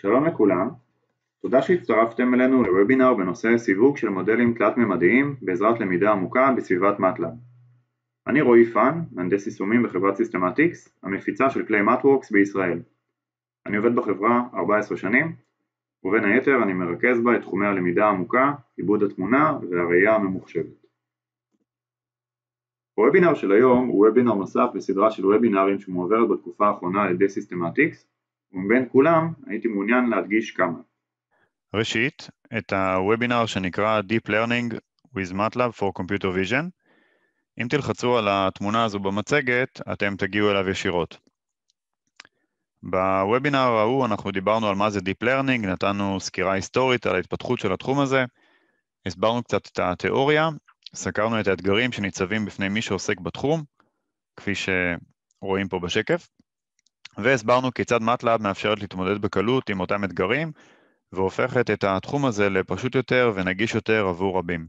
שלום לכולם, תודה שהצטרפתם אלינו לוובינר בנושא סיווג של מודלים תלת-ממדיים בעזרת למידה עמוקה בסביבת מטלאב. אני רועי פאן, מהנדס יישומים בחברת סיסטמטיקס, המפיצה של כלי מטוורקס בישראל. אני עובד בחברה 14 שנים, ובין היתר אני מרכז בה את תחומי הלמידה העמוקה, עיבוד התמונה והראייה הממוחשבת. הוובינר של היום הוא וובינר נוסף בסדרה של וובינרים שמועברת בתקופה האחרונה על ידי סיסטמטיקס ומבין כולם הייתי מעוניין להדגיש כמה. ראשית, את הוובינר שנקרא Deep Learning with MATLAB for Computer Vision. אם תלחצו על התמונה הזו במצגת, אתם תגיעו אליו ישירות. בוובינר ההוא אנחנו דיברנו על מה זה Deep Learning, נתנו סקירה היסטורית על ההתפתחות של התחום הזה, הסברנו קצת את התיאוריה, סקרנו את האתגרים שניצבים בפני מי שעוסק בתחום, כפי שרואים פה בשקף. והסברנו כיצד מטלאב מאפשרת להתמודד בקלות עם אותם אתגרים, והופכת את התחום הזה לפשוט יותר ונגיש יותר עבור רבים.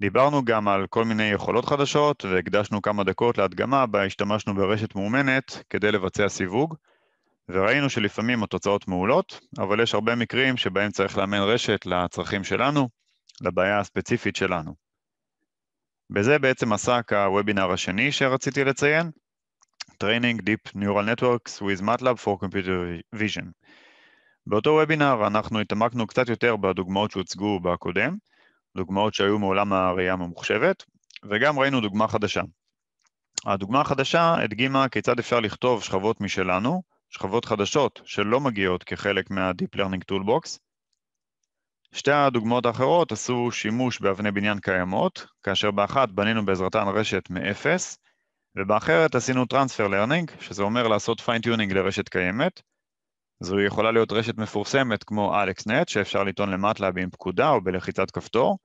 דיברנו גם על כל מיני יכולות חדשות, והקדשנו כמה דקות להדגמה בה השתמשנו ברשת מאומנת כדי לבצע סיווג, וראינו שלפעמים התוצאות מעולות, אבל יש הרבה מקרים שבהם צריך לאמן רשת לצרכים שלנו, לבעיה הספציפית שלנו. בזה בעצם עסק הוובינר השני שרציתי לציין, Training Deep Neural Networks with MATLAB for Computer Vision. באותו וובינר אנחנו התעמקנו קצת יותר בדוגמאות שהוצגו בקודם, דוגמאות שהיו מעולם הראייה הממוחשבת, וגם ראינו דוגמה חדשה. הדוגמה החדשה הדגימה כיצד אפשר לכתוב שכבות משלנו, שכבות חדשות שלא מגיעות כחלק מה-Deep Learning Toolbox. שתי הדוגמאות האחרות עשו שימוש באבני בניין קיימות, כאשר באחת בנינו בעזרתן רשת מאפס, ובאחרת עשינו טרנספר לרנינג, שזה אומר לעשות פיינטיונינג לרשת קיימת. זו יכולה להיות רשת מפורסמת כמו AlexNet, שאפשר לטעון למטלאב עם פקודה או בלחיצת כפתור,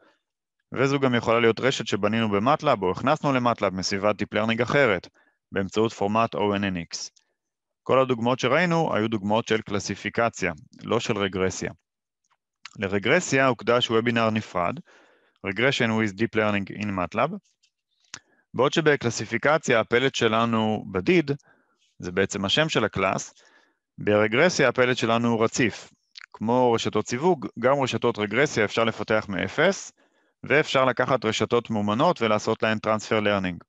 וזו גם יכולה להיות רשת שבנינו במטלאב או הכנסנו למטלאב מסביבת Deep Learning אחרת, באמצעות פורמט ONNX. כל הדוגמאות שראינו היו דוגמאות של קלסיפיקציה, לא של רגרסיה. לרגרסיה הוקדש וובינר נפרד, Regression with Deep Learning in MATLAB, בעוד שבקלסיפיקציה הפלט שלנו בדיד, זה בעצם השם של הקלאס, ברגרסיה הפלט שלנו הוא רציף. כמו רשתות סיווג, גם רשתות רגרסיה אפשר לפתח מאפס, ואפשר לקחת רשתות מאומנות ולעשות להן טרנספר לרנינג.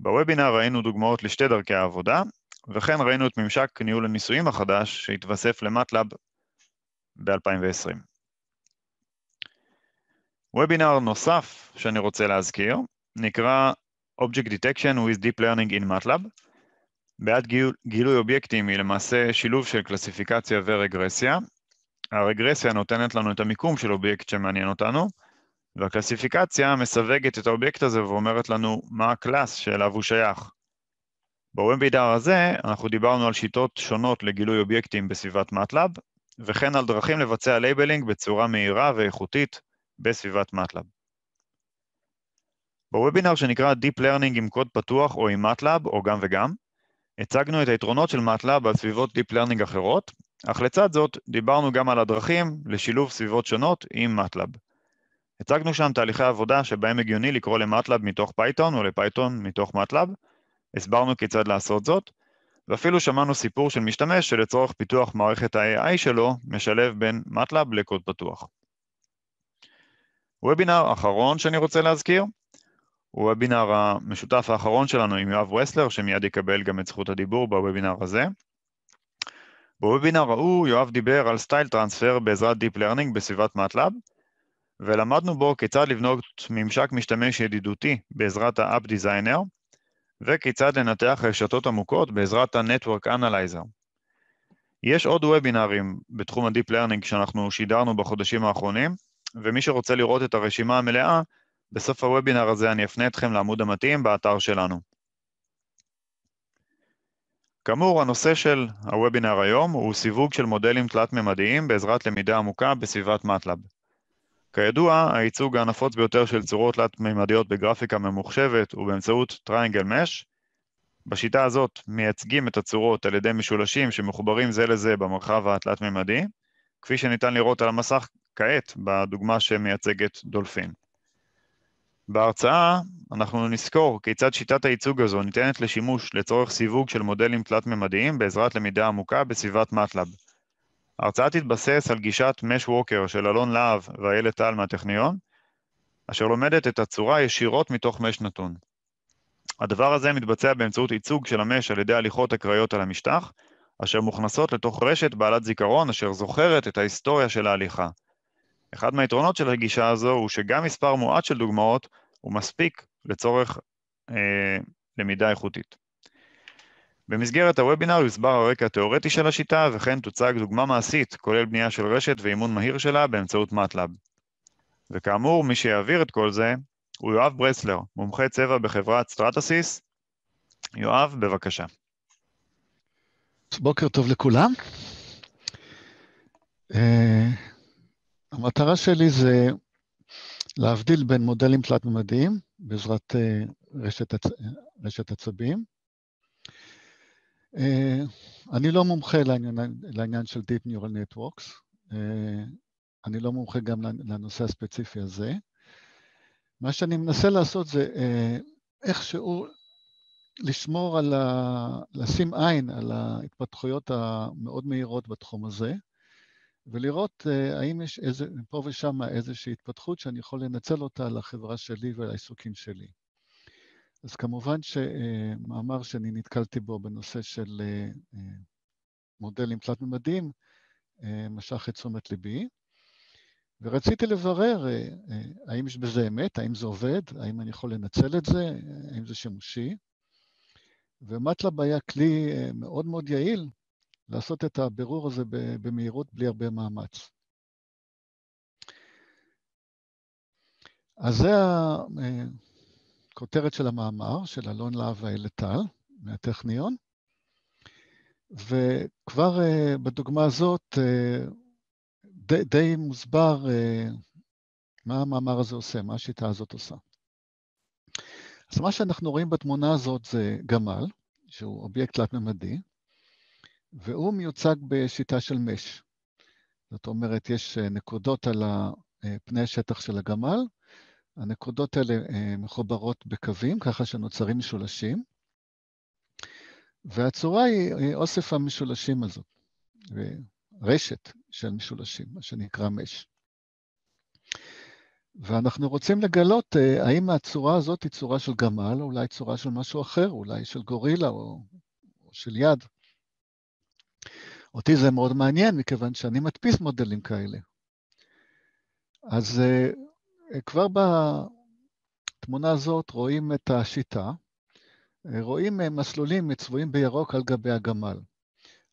בוובינר ראינו דוגמאות לשתי דרכי העבודה, וכן ראינו את ממשק ניהול הניסויים החדש שהתווסף למטלאב ב-2020. וובינר נוסף שאני רוצה להזכיר נקרא Object Detection with Deep Learning in MATLAB. בעד גיל, גילוי אובייקטים היא למעשה שילוב של קלסיפיקציה ורגרסיה. הרגרסיה נותנת לנו את המיקום של אובייקט שמעניין אותנו, והקלסיפיקציה מסווגת את האובייקט הזה ואומרת לנו מה הקלאס שאליו הוא שייך. בוובידר הזה אנחנו דיברנו על שיטות שונות לגילוי אובייקטים בסביבת MATLAB, וכן על דרכים לבצע לייבלינג בצורה מהירה ואיכותית בסביבת MATLAB. בוובינר שנקרא Deep Learning עם קוד פתוח או עם MATLAB או גם וגם, הצגנו את היתרונות של MATLAB על סביבות Deep Learning אחרות, אך לצד זאת דיברנו גם על הדרכים לשילוב סביבות שונות עם MATLAB. הצגנו שם תהליכי עבודה שבהם הגיוני לקרוא ל-MATLAB מתוך פייתון או לפייתון מתוך MATLAB, הסברנו כיצד לעשות זאת, ואפילו שמענו סיפור של משתמש שלצורך פיתוח מערכת ה-AI שלו משלב בין MATLAB לקוד פתוח. וובינר אחרון שאני רוצה להזכיר, הוובינר המשותף האחרון שלנו עם יואב וסלר, שמיד יקבל גם את זכות הדיבור בוובינר הזה. בוובינר ההוא יואב דיבר על סטייל טרנספר בעזרת Deep Learning בסביבת MATLAB, ולמדנו בו כיצד לבנות ממשק משתמש ידידותי בעזרת ה-App Designer, וכיצד לנתח רשתות עמוקות בעזרת ה-Network Analyzer. יש עוד וובינרים בתחום ה-Deep Learning שאנחנו שידרנו בחודשים האחרונים, ומי שרוצה לראות את הרשימה המלאה, בסוף הוובינר הזה אני אפנה אתכם לעמוד המתאים באתר שלנו. כאמור, הנושא של הוובינר היום הוא סיווג של מודלים תלת-ממדיים בעזרת למידה עמוקה בסביבת מטלאב. כידוע, הייצוג הנפוץ ביותר של צורות תלת-ממדיות בגרפיקה ממוחשבת הוא באמצעות טריינגל מש. בשיטה הזאת מייצגים את הצורות על ידי משולשים שמחוברים זה לזה במרחב התלת-ממדי, כפי שניתן לראות על המסך כעת בדוגמה שמייצגת דולפין. בהרצאה אנחנו נזכור כיצד שיטת הייצוג הזו ניתנת לשימוש לצורך סיווג של מודלים תלת-ממדיים בעזרת למידה עמוקה בסביבת מטלאב. ההרצאה תתבסס על גישת מש ווקר של אלון להב ואיילת טל מהטכניון, אשר לומדת את הצורה ישירות מתוך מש נתון. הדבר הזה מתבצע באמצעות ייצוג של המש על ידי הליכות אקראיות על המשטח, אשר מוכנסות לתוך רשת בעלת זיכרון אשר זוכרת את ההיסטוריה של ההליכה. אחד מהיתרונות של הגישה הזו הוא שגם מספר מועט של דוגמאות הוא מספיק לצורך אה, למידה איכותית. במסגרת הוובינר יוסבר הרקע התאורטי של השיטה וכן תוצג דוגמה מעשית, כולל בנייה של רשת ואימון מהיר שלה באמצעות מטלאב. וכאמור, מי שיעביר את כל זה הוא יואב ברסלר, מומחה צבע בחברת סטרטסיס. יואב, בבקשה. בוקר טוב לכולם. Uh, המטרה שלי זה להבדיל בין מודלים תלת-ממדיים בעזרת אה, רשת, הצ... רשת עצבים. אה, אני לא מומחה לעניין, לעניין של Deep Neural Networks, אה, אני לא מומחה גם לנושא הספציפי הזה. מה שאני מנסה לעשות זה איכשהו לשמור על ה... לשים עין על ההתפתחויות המאוד מהירות בתחום הזה, ולראות אה, האם יש איזה, פה ושם איזושהי התפתחות שאני יכול לנצל אותה לחברה שלי ולעיסוקים שלי. אז כמובן שמאמר אה, שאני נתקלתי בו בנושא של אה, מודלים תלת-ממדיים משך את תשומת ליבי, ורציתי לברר האם יש בזה אמת, האם זה עובד, האם אני יכול לנצל את זה, האם זה שימושי. ומצלה היה כלי מאוד מאוד יעיל לעשות את הבירור הזה במהירות בלי הרבה מאמץ. אז זה הכותרת אה, של המאמר, של אלון להב ואלטל מהטכניון, וכבר אה, בדוגמה הזאת אה, די, די מוסבר מה המאמר הזה עושה, מה השיטה הזאת עושה. אז מה שאנחנו רואים בתמונה הזאת זה גמל, שהוא אובייקט תלת-ממדי, והוא מיוצג בשיטה של מש. זאת אומרת, יש אה, נקודות על פני השטח של הגמל, הנקודות האלה אה, מחוברות בקווים, ככה שנוצרים משולשים, והצורה היא אה, אוסף המשולשים הזאת, רשת של משולשים, מה שנקרא מש. ואנחנו רוצים לגלות האם הצורה הזאת היא צורה של גמל, או אולי צורה של משהו אחר, אולי של גורילה או, או של יד. אותי זה מאוד מעניין, מכיוון שאני מדפיס מודלים כאלה. אז אה, אה, כבר בתמונה הזאת רואים את השיטה, אה, רואים מסלולים מצבועים בירוק על גבי הגמל.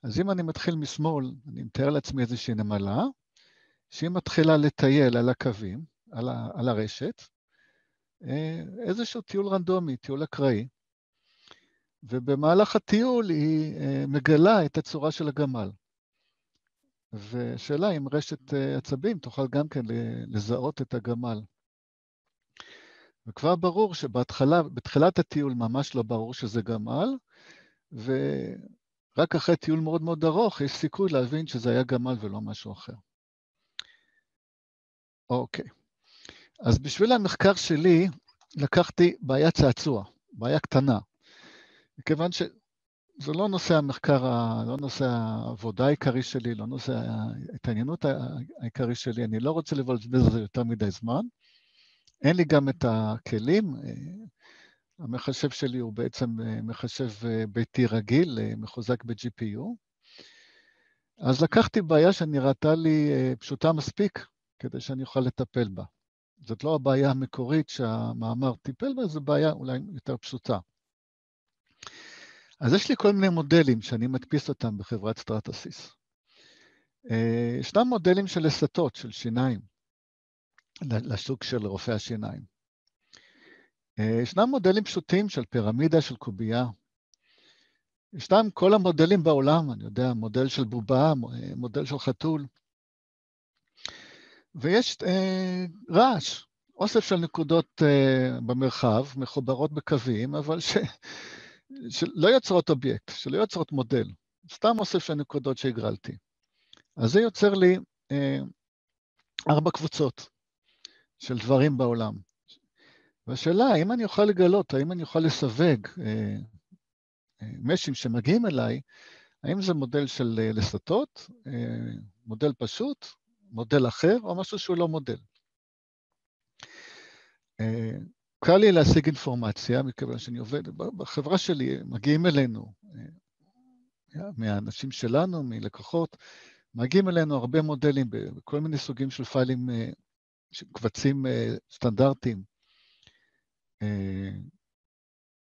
אז אם אני מתחיל משמאל, אני מתאר לעצמי איזושהי נמלה, שהיא מתחילה לטייל על הקווים, על הרשת, איזשהו טיול רנדומי, טיול אקראי, ובמהלך הטיול היא אה, מגלה את הצורה של הגמל. ושאלה אם רשת אה, עצבים תוכל גם כן לזהות את הגמל. וכבר ברור שבהתחלה, בתחילת הטיול ממש לא ברור שזה גמל, ורק אחרי טיול מאוד מאוד ארוך יש סיכוי להבין שזה היה גמל ולא משהו אחר. אוקיי. אז בשביל המחקר שלי לקחתי בעיה צעצוע, בעיה קטנה, מכיוון שזה לא נושא המחקר, לא נושא העבודה העיקרי שלי, לא נושא ההתעניינות העיקרי שלי, אני לא רוצה לבזבז על יותר מדי זמן. אין לי גם את הכלים, אה, המחשב שלי הוא בעצם אה, מחשב אה, ביתי רגיל, מחוזק ב-GPU. אז לקחתי בעיה שנראתה לי פשוטה מספיק כדי שאני אוכל לטפל בה. זאת לא הבעיה המקורית שהמאמר טיפל בה, זו בעיה אולי יותר פשוטה. אז יש לי כל מיני מודלים שאני מדפיס אותם בחברת סטרטסיס. אה, ישנם מודלים של הסטות, של שיניים, לשוק של רופאי השיניים. אה, ישנם מודלים פשוטים של פירמידה, של קובייה. ישנם כל המודלים בעולם, אני יודע, מודל של בובה, אה, מודל של חתול. ויש אה, רעש, אוסף של נקודות אה, במרחב, מחוברות בקווים, אבל ש... שלא יוצרות אובייקט, שלא יוצרות מודל, סתם אוסף של נקודות שהגרלתי. אז זה יוצר לי אה, ארבע קבוצות של דברים בעולם. והשאלה, האם אני אוכל לגלות, האם אני אוכל לסווג אה, אה, משים שמגיעים אליי, האם זה מודל של אה, לסטות, אה, מודל פשוט, מודל אחר, או משהו שהוא לא מודל. אה, קל לי להשיג אינפורמציה, מכיוון שאני עובד, בחברה שלי מגיעים אלינו, אה, מהאנשים שלנו, מלקוחות, מגיעים אלינו הרבה מודלים בכל מיני סוגים של פיילים, אה, קבצים אה, סטנדרטיים.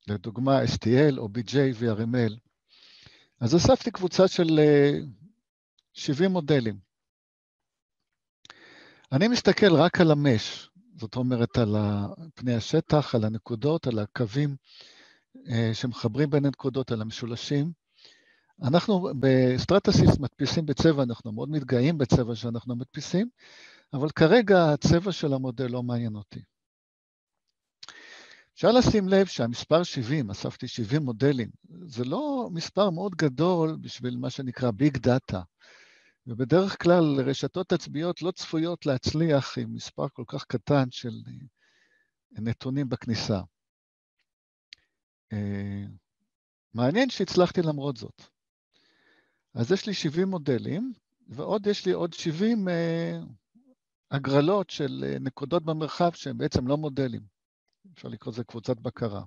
לדוגמה STL OBJ ו-RML. אז אספתי קבוצה של 70 מודלים. אני מסתכל רק על המש, זאת אומרת על פני השטח, על הנקודות, על הקווים אה, שמחברים בין הנקודות, על המשולשים. אנחנו בסטרטסיס מדפיסים בצבע, אנחנו מאוד מתגאים בצבע שאנחנו מדפיסים, אבל כרגע הצבע של המודל לא מעניין אותי. אפשר לשים לב שהמספר 70, אספתי 70 מודלים, זה לא מספר מאוד גדול בשביל מה שנקרא ביג דאטה. ובדרך כלל רשתות עצביות לא צפויות להצליח עם מספר כל כך קטן של אה, נתונים בכניסה. אה, מעניין שהצלחתי למרות זאת. אז יש לי 70 מודלים, ועוד יש לי עוד 70 אה, הגרלות של נקודות במרחב שהן בעצם לא מודלים. אפשר לקרוא לזה קבוצת בקרה.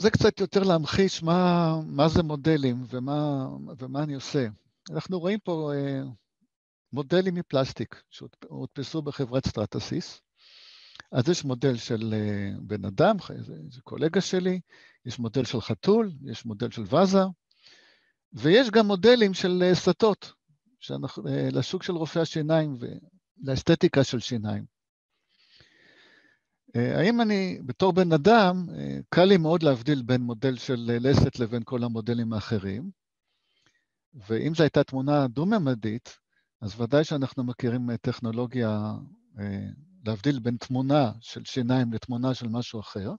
זה קצת יותר להמחיש מה, מה זה מודלים ומה, ומה אני עושה. אנחנו רואים פה אה, מודלים מפלסטיק שהודפסו בחברת סטרטסיס. אז יש מודל של אה, בן אדם, אה, זה, זה קולגה שלי, יש מודל של חתול, יש מודל של וזה, ויש גם מודלים של אה, סטות, שאנחנו, אה, לשוק של רופאי השיניים ולאסתטיקה של שיניים. אה, האם אני, בתור בן אדם, אה, קל לי מאוד להבדיל בין מודל של אה, לסת לבין כל המודלים האחרים, ואם זו הייתה תמונה דו-ממדית, אז ודאי שאנחנו מכירים טכנולוגיה להבדיל בין תמונה של שיניים לתמונה של משהו אחר,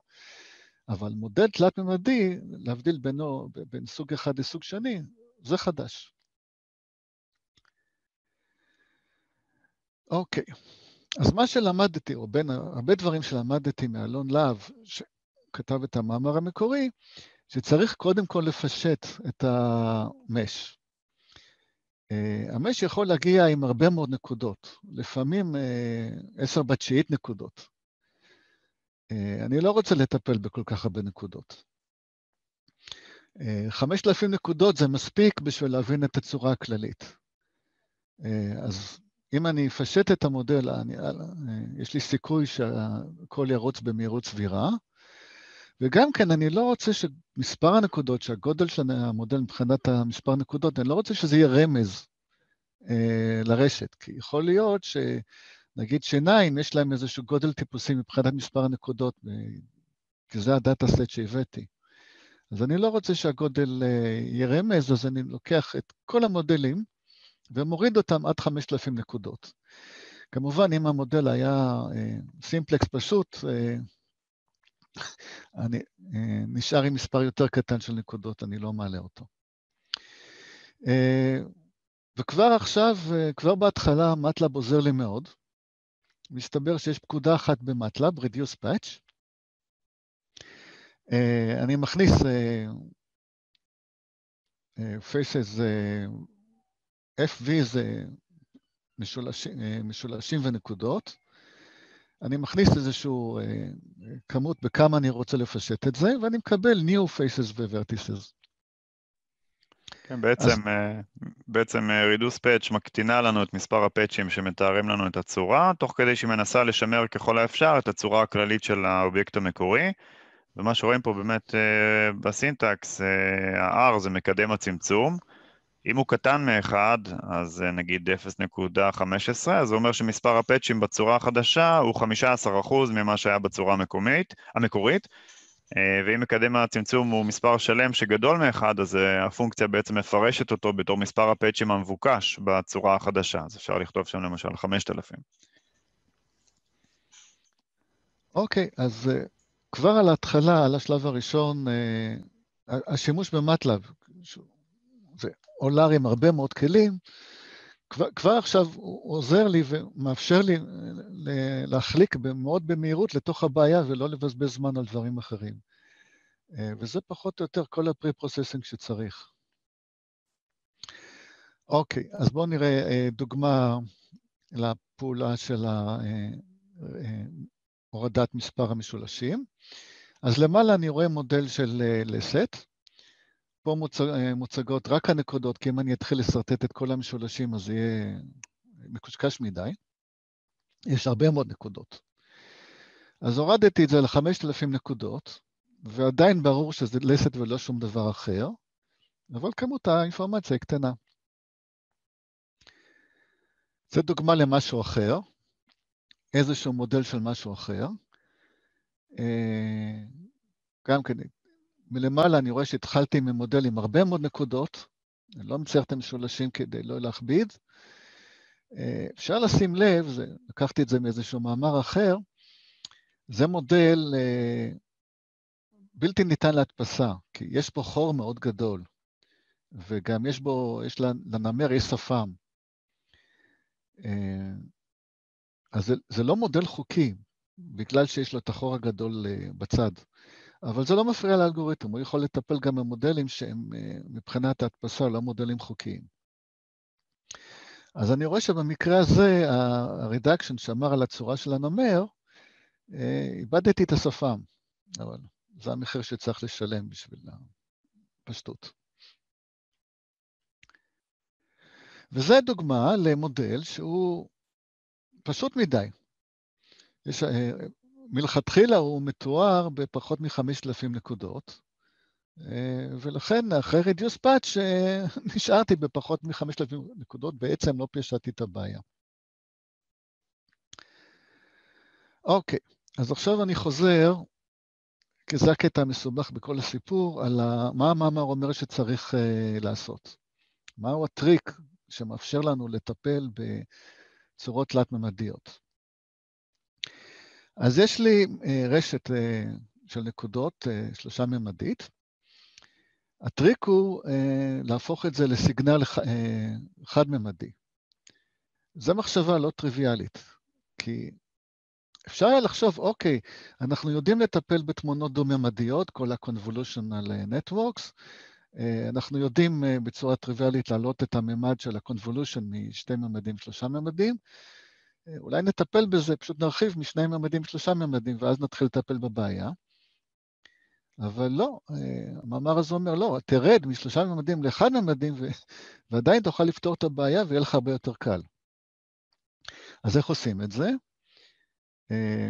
אבל מודל תלת-ממדי, להבדיל בינו, בין סוג אחד לסוג שני, זה חדש. אוקיי. Okay. אז מה שלמדתי, או בין הרבה דברים שלמדתי מאלון להב, שכתב את המאמר המקורי, שצריך קודם כל לפשט את המש. Uh, המש יכול להגיע עם הרבה מאוד נקודות, לפעמים אה, עשר uh, בתשיעית נקודות. Uh, אני לא רוצה לטפל בכל כך הרבה נקודות. חמשת uh, אלפים נקודות זה מספיק בשביל להבין את הצורה הכללית. Uh, אז אם אני אפשט את המודל, אני, אה, אה, יש לי סיכוי שהכל ירוץ במהירות סבירה, וגם כן, אני לא רוצה שמספר הנקודות, שהגודל של המודל מבחינת המספר הנקודות, אני לא רוצה שזה יהיה רמז אה, לרשת, כי יכול להיות שנגיד שיניים, יש להם איזשהו גודל טיפוסי מבחינת מספר הנקודות, אה, כי זה הדאטה סט שהבאתי. אז אני לא רוצה שהגודל אה, יהיה רמז, אז אני לוקח את כל המודלים, ומוריד אותם עד 5,000 נקודות. כמובן, אם המודל היה אה, סימפלקס פשוט, אה, אני אה, נשאר עם מספר יותר קטן של נקודות, אני לא מעלה אותו. אה, וכבר עכשיו, אה, כבר בהתחלה, מטלאב עוזר לי מאוד. מסתבר שיש פקודה אחת במטלאב, reduce patch. אה, אני מכניס... אה, אה faces אה, FV זה משולשים, אה, משולשים ונקודות. אני מכניס איזושהי אה, כמות בכמה אני רוצה לפשט את זה, ואני מקבל New Faces ו-Vertices. כן, בעצם, אז... אה, בעצם reduce patch מקטינה לנו את מספר הפאצ'ים שמתארים לנו את הצורה, תוך כדי שהיא מנסה לשמר ככל האפשר את הצורה הכללית של האובייקט המקורי. ומה שרואים פה באמת בסינטקס, ה-R זה מקדם הצמצום, אם הוא קטן מאחד, אז אה, נגיד 0.15, אז זה אומר שמספר הפאצ'ים בצורה החדשה הוא 15% ממה שהיה בצורה המקומית, המקורית, אה, ואם מקדם הצמצום הוא מספר שלם שגדול מאחד, אז אה, הפונקציה בעצם מפרשת אותו בתור מספר הפאצ'ים המבוקש בצורה החדשה, אז אפשר לכתוב שם למשל 5,000. אוקיי, okay, אז uh, כבר על ההתחלה, על השלב הראשון, uh, השימוש במטלב, אולר עם הרבה מאוד כלים, כבר, כבר עכשיו הוא עוזר לי ומאפשר לי להחליק מאוד במהירות לתוך הבעיה ולא לבזבז זמן על דברים אחרים. אה, וזה פחות או יותר כל הפרי-פרוססינג שצריך. אוקיי, אז בואו נראה אה, דוגמה לפעולה של אה, הורדת מספר המשולשים. אז למעלה אני רואה מודל של לסט, פה מוצג, אה, מוצגות רק הנקודות, כי אם אני אתחיל לשרטט את כל המשולשים אז זה יהיה מקושקש מדי. יש הרבה מאוד נקודות. אז הורדתי את זה ל-5,000 נקודות, ועדיין ברור שזה לסת ולא שום דבר אחר, אבל כמות האינפורמציה היא קטנה. זו דוגמה למשהו אחר, איזשהו מודל של משהו אחר. אה, גם כן, מלמעלה אני רואה שהתחלתי עם מודל עם הרבה מאוד נקודות, אני לא מצייר את המשולשים כדי לא להכביד. אה, אפשר לשים לב, זה, לקחתי את זה מאיזשהו מאמר אחר, זה מודל אה, בלתי ניתן להדפסה, כי יש פה חור מאוד גדול, וגם יש בו, יש לנמר, יש שפם. אה, אז זה, זה לא מודל חוקי, בגלל שיש לו את החור הגדול אה, בצד. אבל זה לא מפריע לאלגוריתם, הוא יכול לטפל גם במודלים שהם אה, מבחינת ההדפסה לא מודלים חוקיים. אז אני רואה שבמקרה הזה, הרדקשן שאמר על הצורה של הנמר, אה, איבדתי את השפם, אבל זה המחיר שצריך לשלם בשביל הפשטות. וזו דוגמה למודל שהוא פשוט מדי. יש אה, מלכתחילה הוא מתואר בפחות מחמישת אלפים נקודות, אה, ולכן אחרי רדיוס פאץ' אה, נשארתי בפחות מחמישת אלפים נקודות, בעצם לא פישטתי את הבעיה. אוקיי, אז עכשיו אני חוזר, כי זה הקטע המסובך בכל הסיפור, על מה המאמר אומר שצריך אה, לעשות. מהו הטריק שמאפשר לנו לטפל בצורות תלת-ממדיות. אז יש לי אה, רשת אה, של נקודות אה, שלושה ממדית. הטריק הוא להפוך את זה לסיגנל חד-ממדי. זו מחשבה לא טריוויאלית, כי אפשר היה לחשוב, אוקיי, אנחנו יודעים לטפל בתמונות דו-ממדיות, כל ה-convolutional networks, אנחנו יודעים בצורה טריוויאלית להעלות את הממד של ה-convolution משתי ממדים, שלושה ממדים, אולי נטפל בזה, פשוט נרחיב משני ממדים, שלושה ממדים, ואז נתחיל לטפל בבעיה. אבל לא, אה, המאמר הזה אומר, לא, תרד משלושה ממדים לאחד ממדים, ו... ועדיין תוכל לפתור את הבעיה ויהיה לך הרבה יותר קל. אז איך עושים את זה? אה,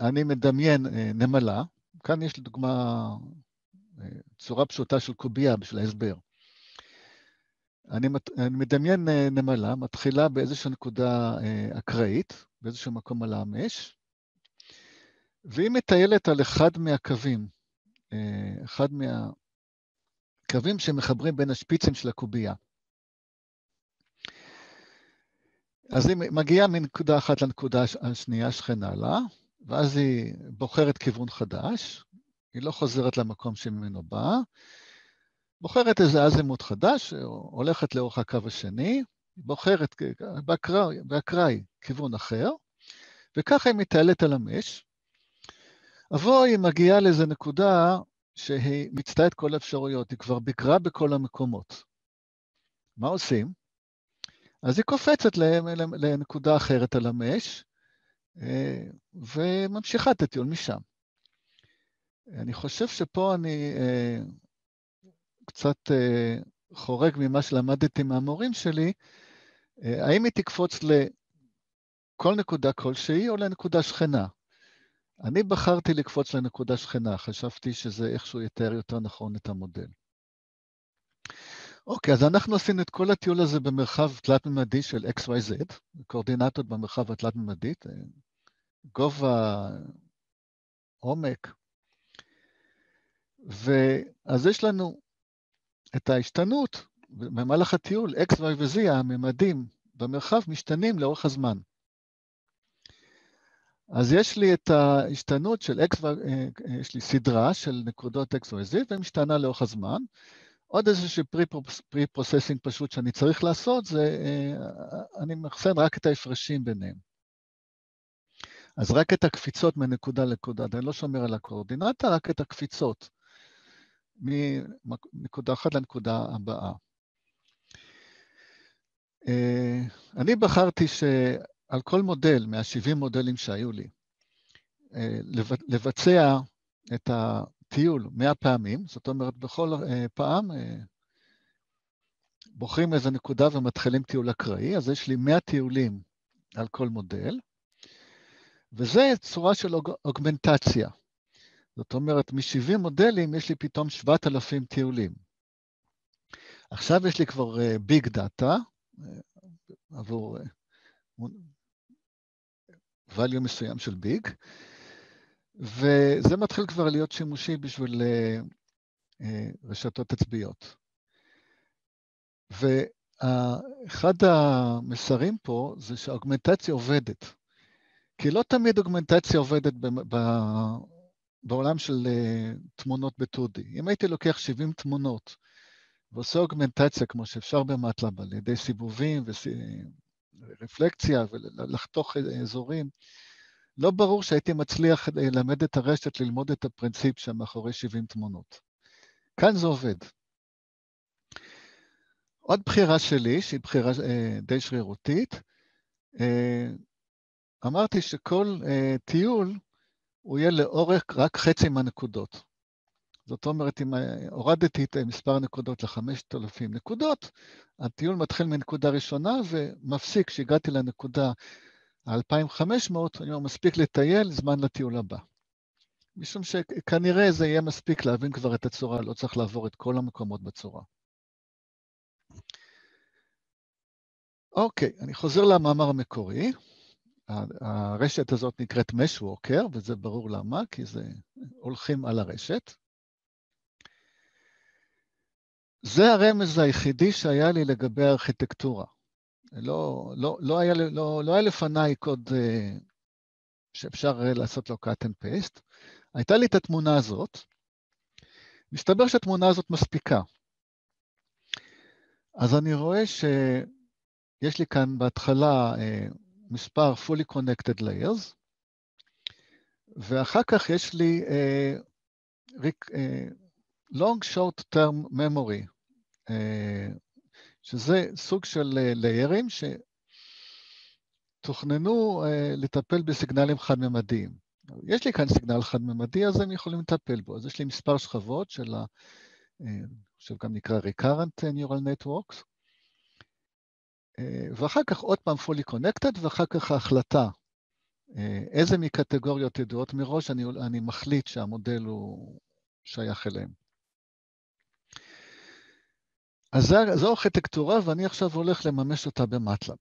אני מדמיין אה, נמלה, כאן יש לדוגמה צורה פשוטה של קובייה בשביל ההסבר. אני, אני מדמיין אה, נמלה מתחילה באיזושהי נקודה אה, אקראית, באיזשהו מקום על האמש, והיא מטיילת על אחד מהקווים, אה, אחד מהקווים שמחברים בין השפיצים של הקובייה. אז היא מגיעה מנקודה אחת לנקודה השנייה שכנה לה, ואז היא בוחרת כיוון חדש, היא לא חוזרת למקום שממנו באה, בוחרת איזה אזימות חדש, הולכת לאורך הקו השני, בוחרת באקראי, כיוון אחר, וככה היא מתעלת על המש. אבוי היא מגיעה לאיזו נקודה שהיא מיצתה את כל האפשרויות, היא כבר ביקרה בכל המקומות. מה עושים? אז היא קופצת לנקודה אחרת על המש, אה, וממשיכה את הטיול משם. אני חושב שפה אני אה, קצת אה, חורג ממה שלמדתי מהמורים שלי, אה, האם היא תקפוץ לכל נקודה כלשהי או לנקודה שכנה? אני בחרתי לקפוץ לנקודה שכנה, חשבתי שזה איכשהו יתאר יותר נכון את המודל. אוקיי, אז אנחנו עשינו את כל הטיול הזה במרחב תלת-ממדי של XYZ, קואורדינטות במרחב התלת-ממדית, אה, גובה, עומק, ואז יש לנו את ההשתנות במהלך הטיול, X, Y ו-Z, הממדים במרחב משתנים לאורך הזמן. אז יש לי את ההשתנות של X, אה, אה, יש לי סדרה של נקודות X, Y, Z, ומשתנה לאורך הזמן. עוד איזשהו pre-processing פשוט שאני צריך לעשות, זה אה, אני מאחסן רק את ההפרשים ביניהם. אז רק את הקפיצות מנקודה לנקודה, אני לא שומר על הקואורדינטה, רק את הקפיצות. מנקודה אחת לנקודה הבאה. אה, אני בחרתי שעל כל מודל, מה-70 מודלים שהיו לי, אה, לבצע את הטיול 100 פעמים, זאת אומרת, בכל אה, פעם בוחרים איזו נקודה ומתחילים טיול אקראי, אז יש לי 100 טיולים על כל מודל, וזה צורה של אוגמנטציה. זאת אומרת, מ-70 מודלים יש לי פתאום 7,000 טיולים. עכשיו יש לי כבר ביג uh, דאטה uh, עבור אה, value מסוים של ביג, וזה מתחיל כבר להיות שימושי בשביל uh, uh, רשתות עצביות. ואחד המסרים פה זה שהאוגמנטציה עובדת. כי לא תמיד אוגמנטציה עובדת בעולם של uh, תמונות בטודי, אם הייתי לוקח 70 תמונות ועושה אוגמנטציה כמו שאפשר במטלב על ידי סיבובים ורפלקציה אה, ולחתוך אה, אזורים, לא ברור שהייתי מצליח ללמד את הרשת ללמוד את הפרינציפ שם מאחורי 70 תמונות. כאן זה עובד. עוד בחירה שלי, שהיא בחירה uh, די שרירותית, uh, אמרתי שכל uh, טיול הוא יהיה לאורך רק חצי מהנקודות. זאת אומרת, אם הורדתי את מספר הנקודות ל-5,000 נקודות, הטיול מתחיל מנקודה ראשונה ומפסיק כשהגעתי לנקודה ה-2500, אני אומר, מספיק לטייל, זמן לטיול הבא. משום שכנראה זה יהיה מספיק להבין כבר את הצורה, לא צריך לעבור את כל המקומות בצורה. אוקיי, אני חוזר למאמר המקורי. הרשת הזאת נקראת Meshwalker, וזה ברור למה, כי זה הולכים על הרשת. זה הרמז היחידי שהיה לי לגבי הארכיטקטורה. לא, לא, לא, היה, לא, לא היה לפניי קוד אה, שאפשר אה, לעשות לו cut and paste. הייתה לי את התמונה הזאת. מסתבר שהתמונה הזאת מספיקה. אז אני רואה שיש לי כאן בהתחלה אה, מספר fully connected layers, ואחר כך יש לי uh, long short term memory, uh, שזה סוג של uh, layers שתוכננו uh, לטפל בסיגנלים חד-ממדיים. יש לי כאן סיגנל חד-ממדי, אז הם יכולים לטפל בו. אז יש לי מספר שכבות של ה... Uh, עכשיו גם נקרא recurrent neural networks, אה, ואחר כך עוד פעם fully connected, ואחר כך ההחלטה. אה, איזה מקטגוריות ידועות מראש אני, אני מחליט שהמודל הוא שייך אליהם. אז זו ארכיטקטורה, ואני עכשיו הולך לממש אותה במטלאב.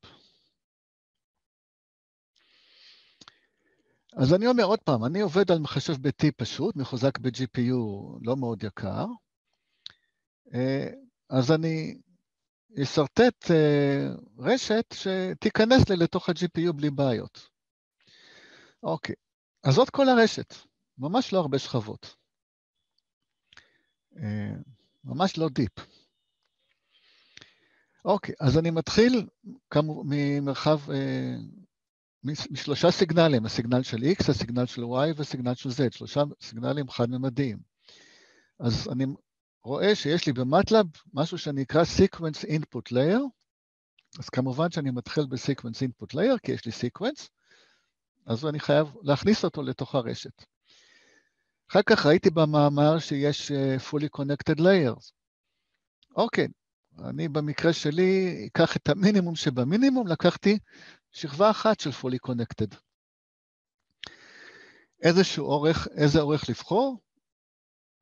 אז אני אומר עוד פעם, אני עובד על מחשב ביתי פשוט, מחוזק ב-GPU לא מאוד יקר, אה, אז אני ישרטט אה, רשת שתיכנס לי לתוך ה-GPU בלי בעיות. אוקיי, אז זאת כל הרשת, ממש לא הרבה שכבות. אה, ממש לא דיפ. אוקיי, אז אני מתחיל כמו, ממרחב, אה, משלושה סיגנלים, הסיגנל של X, הסיגנל של Y והסיגנל של Z, שלושה סיגנלים חד-ממדיים. אז אני רואה שיש לי במטלאב משהו שנקרא Sequence Input Layer, אז כמובן שאני מתחיל ב-Sequence Input Layer, כי יש לי Sequence, אז אני חייב להכניס אותו לתוך הרשת. אחר כך ראיתי במאמר שיש אה, Fully Connected Layers. אוקיי, אני במקרה שלי אקח את המינימום שבמינימום, לקחתי שכבה אחת של Fully Connected. איזשהו אורך, איזה אורך לבחור?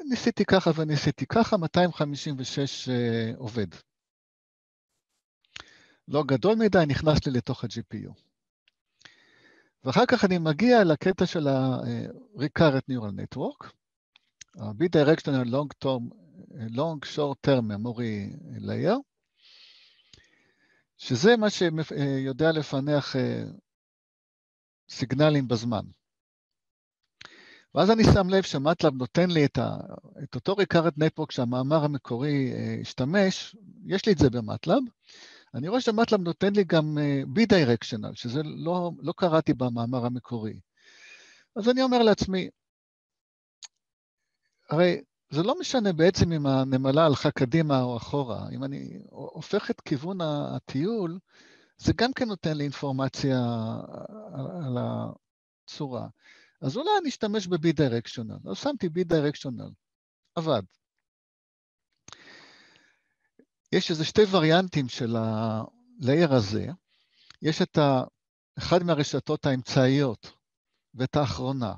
ניסיתי ככה וניסיתי ככה, 256 אה, עובד. לא גדול מדי, נכנס לי לתוך ה-GPU. ואחר כך אני מגיע לקטע של ה-recurrent אה, neural network, ה b directional long, term, אה, long short term memory layer, שזה מה שיודע לפענח סיגנלים בזמן. ואז אני שם לב שמטלב נותן לי את, ה, את אותו recurrent network שהמאמר המקורי אה, השתמש, יש לי את זה במטלב. אני רואה שמטלב נותן לי גם אה, bidirectional, שזה לא, לא קראתי במאמר המקורי. אז אני אומר לעצמי, הרי זה לא משנה בעצם אם הנמלה הלכה קדימה או אחורה, אם אני הופך את כיוון הטיול, זה גם כן נותן לי אינפורמציה אה, על הצורה. אז אולי אני אשתמש ב-B-Directional. אז שמתי B-Directional, עבד. יש איזה שתי וריאנטים של ה-Layer הזה. יש את ה... אחד מהרשתות האמצעיות ואת האחרונה.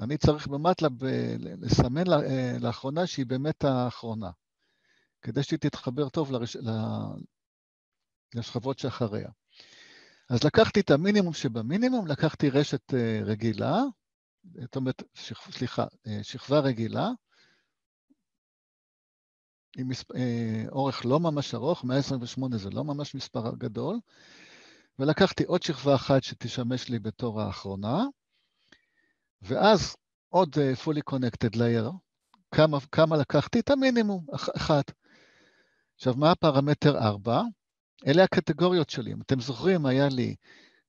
אני צריך במטלב לסמן אה, לאחרונה שהיא באמת האחרונה, כדי שהיא תתחבר טוב לרש... לשכבות שאחריה. אז לקחתי את המינימום שבמינימום, לקחתי רשת אה, רגילה, זאת אומרת, סליחה, אה, שכבה רגילה, עם מספ... אה, אורך לא ממש ארוך, 128 זה לא ממש מספר גדול, ולקחתי עוד שכבה אחת שתשמש לי בתור האחרונה, ואז עוד אה, fully connected layer, כמה, כמה לקחתי? את המינימום, אחת. עכשיו, מה הפרמטר 4? אלה הקטגוריות שלי. אם אתם זוכרים, היה לי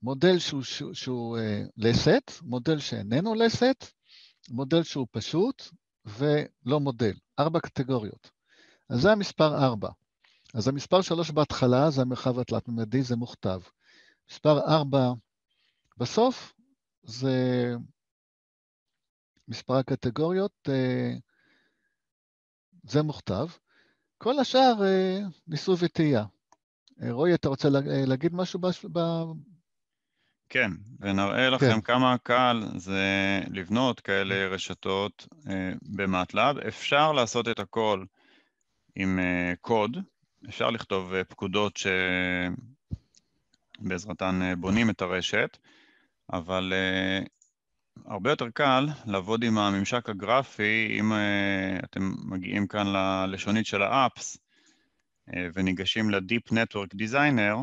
מודל שהוא, שהוא, שהוא אה, לסת, מודל שאיננו לסת, מודל שהוא פשוט ולא מודל, ארבע קטגוריות. אז זה המספר ארבע. אז המספר שלוש בהתחלה זה המרחב התלת-ממדי, זה מוכתב. מספר ארבע בסוף זה מספר הקטגוריות, אה, זה מוכתב. כל השאר אה, ניסו וטעייה. רועי, אתה רוצה להגיד משהו כן, אוקיי. ונראה לכם כן. כמה קל זה לבנות כאלה כן. רשתות uh, אה, במטלאב. אפשר לעשות את הכל עם uh, קוד, אפשר לכתוב uh, פקודות שבעזרתן uh, בונים את הרשת, אבל uh, הרבה יותר קל לעבוד עם הממשק הגרפי, אם uh, אתם מגיעים כאן ללשונית של האפס uh, וניגשים ל-Deep Network Designer,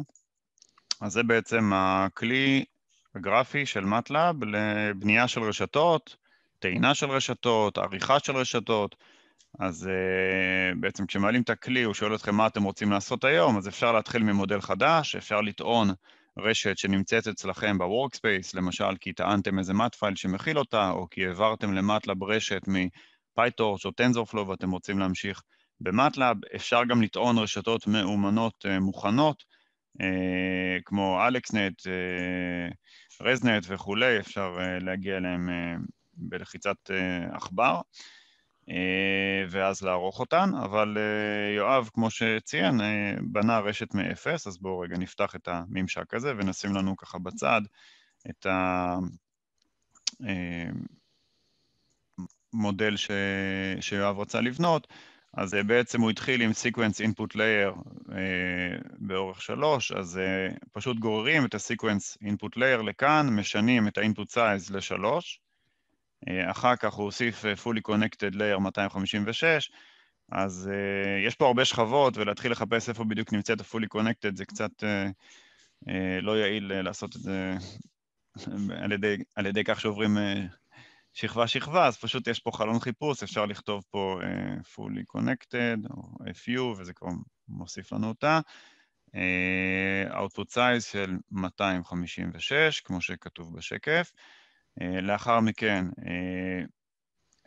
אז זה בעצם הכלי הגרפי של מטלאב לבנייה של רשתות, טעינה של רשתות, עריכה של רשתות. אז uh, בעצם כשמעלים את הכלי, הוא שואל אתכם מה אתם רוצים לעשות היום, אז אפשר להתחיל ממודל חדש, אפשר לטעון רשת שנמצאת אצלכם ב-workspace, למשל כי טענתם איזה mat פייל שמכיל אותה, או כי העברתם למטלאב רשת מפייטורש או טנזורפלו ואתם רוצים להמשיך במטלאב. אפשר גם לטעון רשתות מאומנות uh, מוכנות, uh, כמו אלכסנט, uh, רזנט וכולי, אפשר אה, להגיע אליהם אה, בלחיצת אה, עכבר, ואז לערוך אותן, אבל יואב, כמו שציין, בנה רשת מאפס, אז בואו רגע נפתח את הממשק הזה ונשים לנו ככה בצד את ה... מודל ש... שיואב רצה לבנות. אז אה, בעצם הוא התחיל עם sequence input layer אה, באורך שלוש, אז אה, פשוט גוררים את ה-sequence input layer לכאן, משנים את ה-input size לשלוש, אה, אחר כך הוא הוסיף אה, fully connected layer 256, אז אה, יש פה הרבה שכבות, ולהתחיל לחפש איפה בדיוק נמצאת ה-fully connected זה קצת אה, אה, לא יעיל אה, לעשות את זה על ידי, על ידי כך שעוברים אה, שכבה-שכבה, אז פשוט יש פה חלון חיפוש, אפשר לכתוב פה uh, fully connected או FU, וזה כבר מוסיף לנו אותה. Uh, output size של 256, כמו שכתוב בשקף. Uh, לאחר מכן, uh,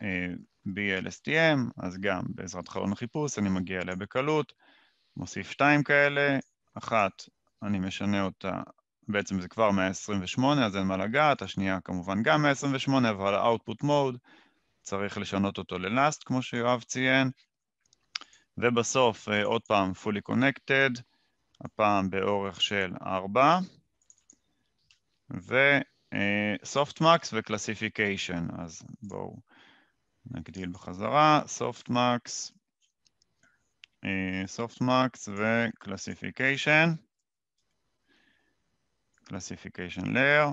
uh, BLSTM, אז גם בעזרת חלון החיפוש אני מגיע אליה בקלות, מוסיף שתיים כאלה, אחת אני משנה אותה בעצם זה כבר 128, אז אין מה לגעת, השנייה כמובן גם 128, אבל ה-output mode, צריך לשנות אותו ל-last, כמו שיואב ציין, ובסוף אה, עוד פעם fully connected, הפעם באורך של 4, ו-softmax ו-classification, אז בואו נגדיל בחזרה, softmax, אה, softmax ו-classification. classification layer.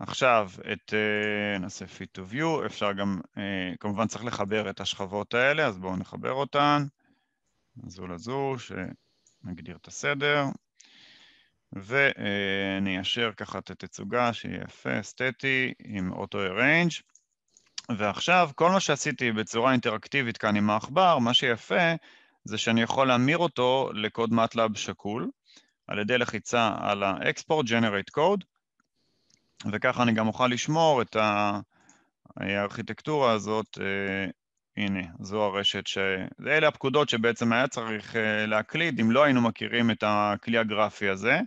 עכשיו את uh, נעשה fit to view, אפשר גם, uh, כמובן צריך לחבר את השכבות האלה, אז בואו נחבר אותן, זו לזו, שנגדיר את הסדר, וניישר אה, uh, ככה את התצוגה שיהיה יפה, סטטי, עם אותו arrange. ועכשיו, כל מה שעשיתי בצורה אינטראקטיבית כאן עם העכבר, מה שיפה זה שאני יכול להמיר אותו לקוד מטלאב שקול, על ידי לחיצה על ה-export generate code, וככה אני גם אוכל לשמור את הארכיטקטורה הזאת, אה, הנה, זו הרשת ש... אלה הפקודות שבעצם היה צריך אה, להקליד אם לא היינו מכירים את הכלי הגרפי הזה,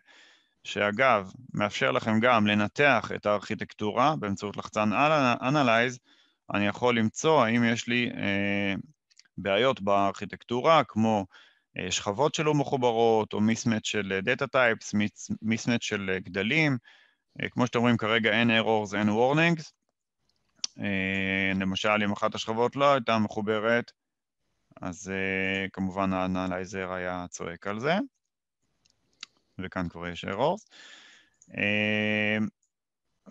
שאגב, מאפשר לכם גם לנתח את הארכיטקטורה באמצעות לחצן Analyze, אני יכול למצוא האם יש לי אה, בעיות בארכיטקטורה, כמו אה, שכבות שלא מחוברות, או מיסמט של דאטה טייפס, מיסמט של אה, גדלים. אה, כמו שאתם רואים כרגע אין ארורס, אין וורנינגס. למשל, אם אחת השכבות לא הייתה מחוברת, אז כמובן האנלייזר היה צועק על זה, וכאן כבר יש ארורס.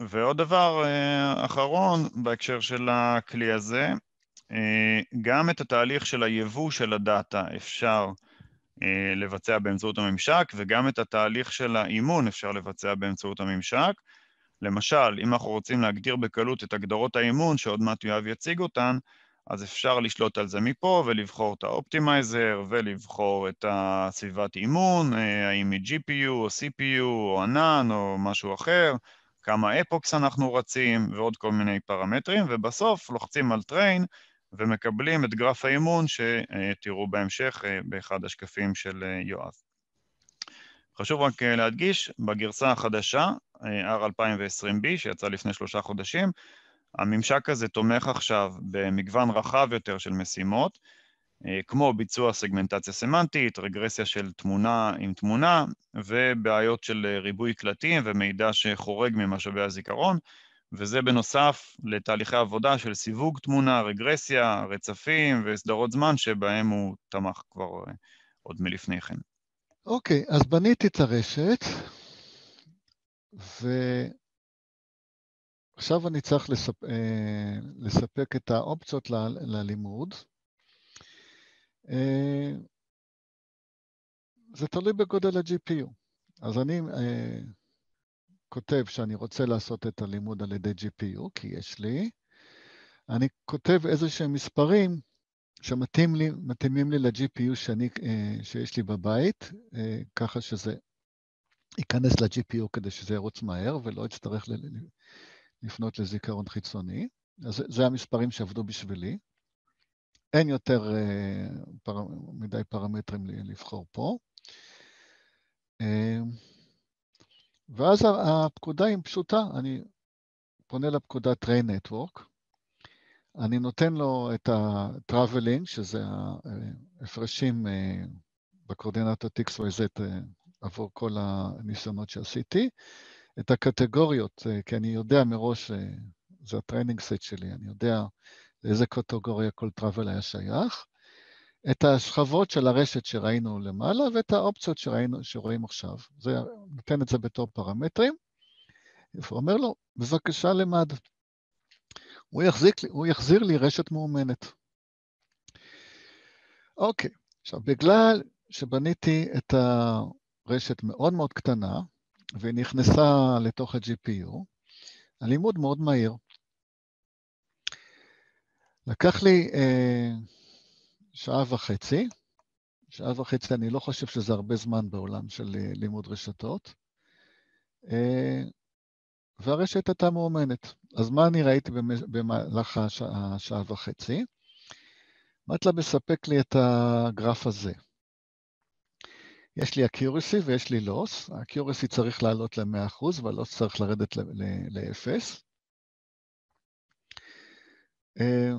ועוד דבר אחרון בהקשר של הכלי הזה, גם את התהליך של היבוא של הדאטה אפשר אה, לבצע באמצעות הממשק, וגם את התהליך של האימון אפשר לבצע באמצעות הממשק. למשל, אם אנחנו רוצים להגדיר בקלות את הגדרות האימון, שעוד מעט יואב יציג אותן, אז אפשר לשלוט על זה מפה ולבחור את האופטימייזר ולבחור את הסביבת אימון, אה, האם היא GPU או CPU או ענן או משהו אחר, כמה אפוקס אנחנו רצים ועוד כל מיני פרמטרים, ובסוף לוחצים על train ומקבלים את גרף האימון שתראו בהמשך אה, באחד השקפים של אה, יואב. חשוב רק אה, להדגיש, בגרסה החדשה, R2020B, שיצא לפני שלושה חודשים, הממשק הזה תומך עכשיו במגוון רחב יותר של משימות, כמו ביצוע סגמנטציה סמנטית, רגרסיה של תמונה עם תמונה, ובעיות של ריבוי קלטים ומידע שחורג ממשאבי הזיכרון, וזה בנוסף לתהליכי עבודה של סיווג תמונה, רגרסיה, רצפים וסדרות זמן שבהם הוא תמך כבר אה, עוד מלפני כן. אוקיי, okay, אז בניתי את הרשת, ועכשיו אני צריך לספ... אה, לספק את האופציות ל... ללימוד. אה, זה תלוי בגודל ה-GPU. אז אני... כותב שאני רוצה לעשות את הלימוד על ידי GPU, כי יש לי, אני כותב איזה שהם מספרים שמתאימים לי, לי ל-GPU שאני, אה, שיש לי בבית, אה, ככה שזה ייכנס ל-GPU כדי שזה ירוץ מהר ולא אצטרך לפנות לזיכרון חיצוני. אז זה המספרים שעבדו בשבילי. אין יותר אה, פר... מדי פרמטרים לבחור פה. ואז הפקודה היא פשוטה, אני פונה לפקודה train network, אני נותן לו את ה-traveling, שזה ההפרשים אה, בקורדינטות XYZ אה, עבור כל הניסיונות שעשיתי, את הקטגוריות, אה, כי אני יודע מראש, זה הטריינינג סט שלי, אני יודע לאיזה קטגוריה כל טראבל היה שייך, את השכבות של הרשת שראינו למעלה ואת האופציות שראינו, שרואים עכשיו. זה נותן את זה בתור פרמטרים, הוא אומר לו, בבקשה למד. הוא, יחזיק, הוא יחזיר לי רשת מאומנת. אוקיי, עכשיו בגלל שבניתי את הרשת מאוד מאוד קטנה, והיא נכנסה לתוך ה-GPU, הלימוד מאוד מהיר. לקח לי... אה, שעה וחצי. שעה וחצי, אני לא חושב שזה הרבה זמן בעולם של אה, לימוד רשתות. אה, והרשת הייתה מאומנת. אז מה אני ראיתי במהלך השעה, השעה וחצי? לה, מספק לי את הגרף הזה. יש לי accuracy ויש לי loss, ה-accuracy צריך לעלות ל-100% וה-loss צריך לרדת ל-0. אה,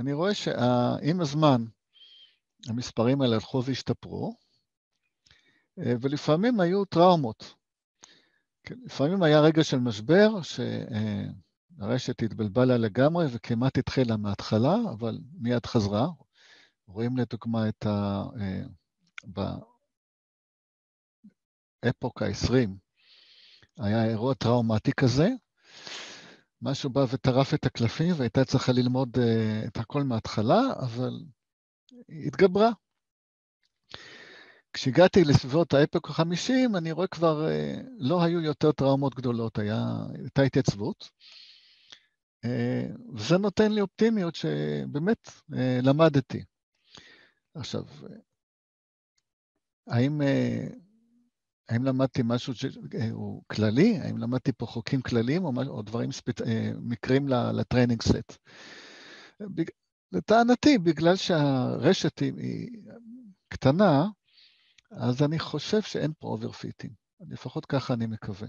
אני רואה שעם הזמן המספרים האלה הלכו והשתפרו, אה, ולפעמים היו טראומות. כן, לפעמים היה רגע של משבר, שהרשת אה, התבלבלה לגמרי וכמעט התחילה מההתחלה, אבל מיד חזרה. רואים לדוגמה את ה... אה, באפוק ה-20 היה אירוע טראומטי כזה, משהו בא וטרף את הקלפים והייתה צריכה ללמוד את הכל מההתחלה, אבל התגברה. כשהגעתי לסביבות האפק החמישים, אני רואה כבר, אה, לא היו יותר טראומות גדולות, היה, הייתה התייצבות. אה, וזה נותן לי אופטימיות שבאמת אה, למדתי. עכשיו, האם, האם למדתי משהו שהוא כללי? האם למדתי פה חוקים כלליים או, או דברים, ספט, מקרים לטריינינג סט? לטענתי, בגלל שהרשת היא היא קטנה, אז אני חושב שאין פה אוברפיטים. לפחות ככה אני מקווה.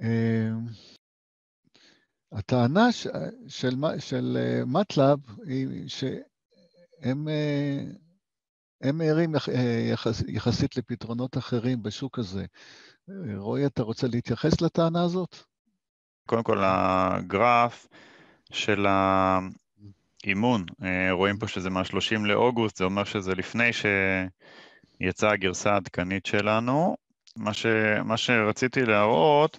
אמ, הטענה ש, של, של מטלאב אה, היא שהם אה, הם ערים אה, יחס, יחסית לפתרונות אחרים בשוק הזה. רועי, אתה רוצה להתייחס לטענה הזאת? קודם כל, הגרף של האימון. אה, רואים פה שזה מה-30 לאוגוסט, זה אומר שזה לפני שיצאה הגרסה העדכנית שלנו. מה, ש... מה שרציתי להראות,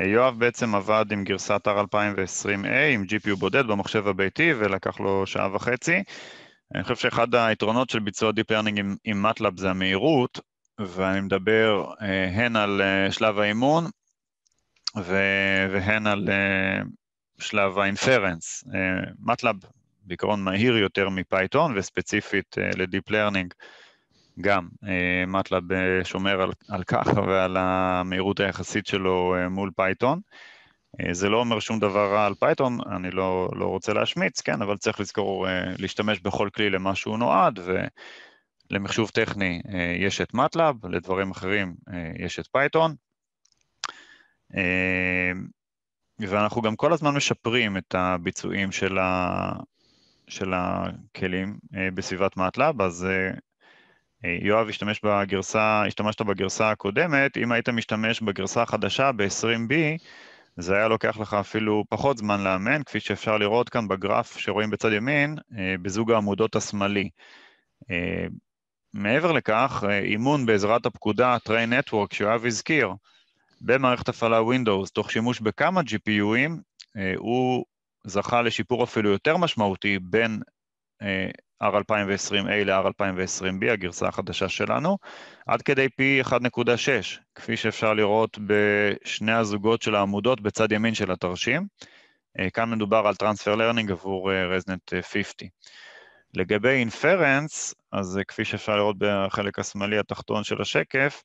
אה, יואב בעצם עבד עם גרסת R2020A, עם GPU בודד במחשב הביתי, ולקח לו שעה וחצי. אני חושב שאחד היתרונות של ביצוע Deep Learning עם, עם MATLAB זה המהירות, ואני מדבר אה, הן על שלב האימון, והן על שלב האינפרנס. אה, מטלאב בעיקרון מהיר יותר מפייתון, וספציפית אה, לדיפ לרנינג גם. מטלאב אה, שומר על, על כך ועל המהירות היחסית שלו מול פייתון. זה לא אומר שום דבר רע על פייתון, אני לא, לא רוצה להשמיץ, כן, אבל צריך לזכור להשתמש בכל כלי למה שהוא נועד, ולמחשוב טכני יש את מטלאב, לדברים אחרים יש את פייתון. ואנחנו גם כל הזמן משפרים את הביצועים של, ה... של הכלים אה, בסביבת מאטלאב, אז אה, אה, יואב השתמש בגרסה, השתמשת בגרסה הקודמת, אם היית משתמש בגרסה החדשה ב-20B, זה היה לוקח לך אפילו פחות זמן לאמן, כפי שאפשר לראות כאן בגרף שרואים בצד ימין, בזוג העמודות השמאלי. מעבר לכך, אימון בעזרת הפקודה Train Network שיואב הזכיר, במערכת הפעלה Windows תוך שימוש בכמה GPUים, אה, הוא זכה לשיפור אפילו יותר משמעותי בין אה, R2020A ל-R2020B, הגרסה החדשה שלנו, עד כדי פי 1.6, כפי שאפשר לראות בשני הזוגות של העמודות בצד ימין של התרשים. אה, כאן מדובר על Transfer Learning עבור ResNet 50. לגבי אינפרנס, אז כפי שאפשר לראות בחלק השמאלי התחתון של השקף,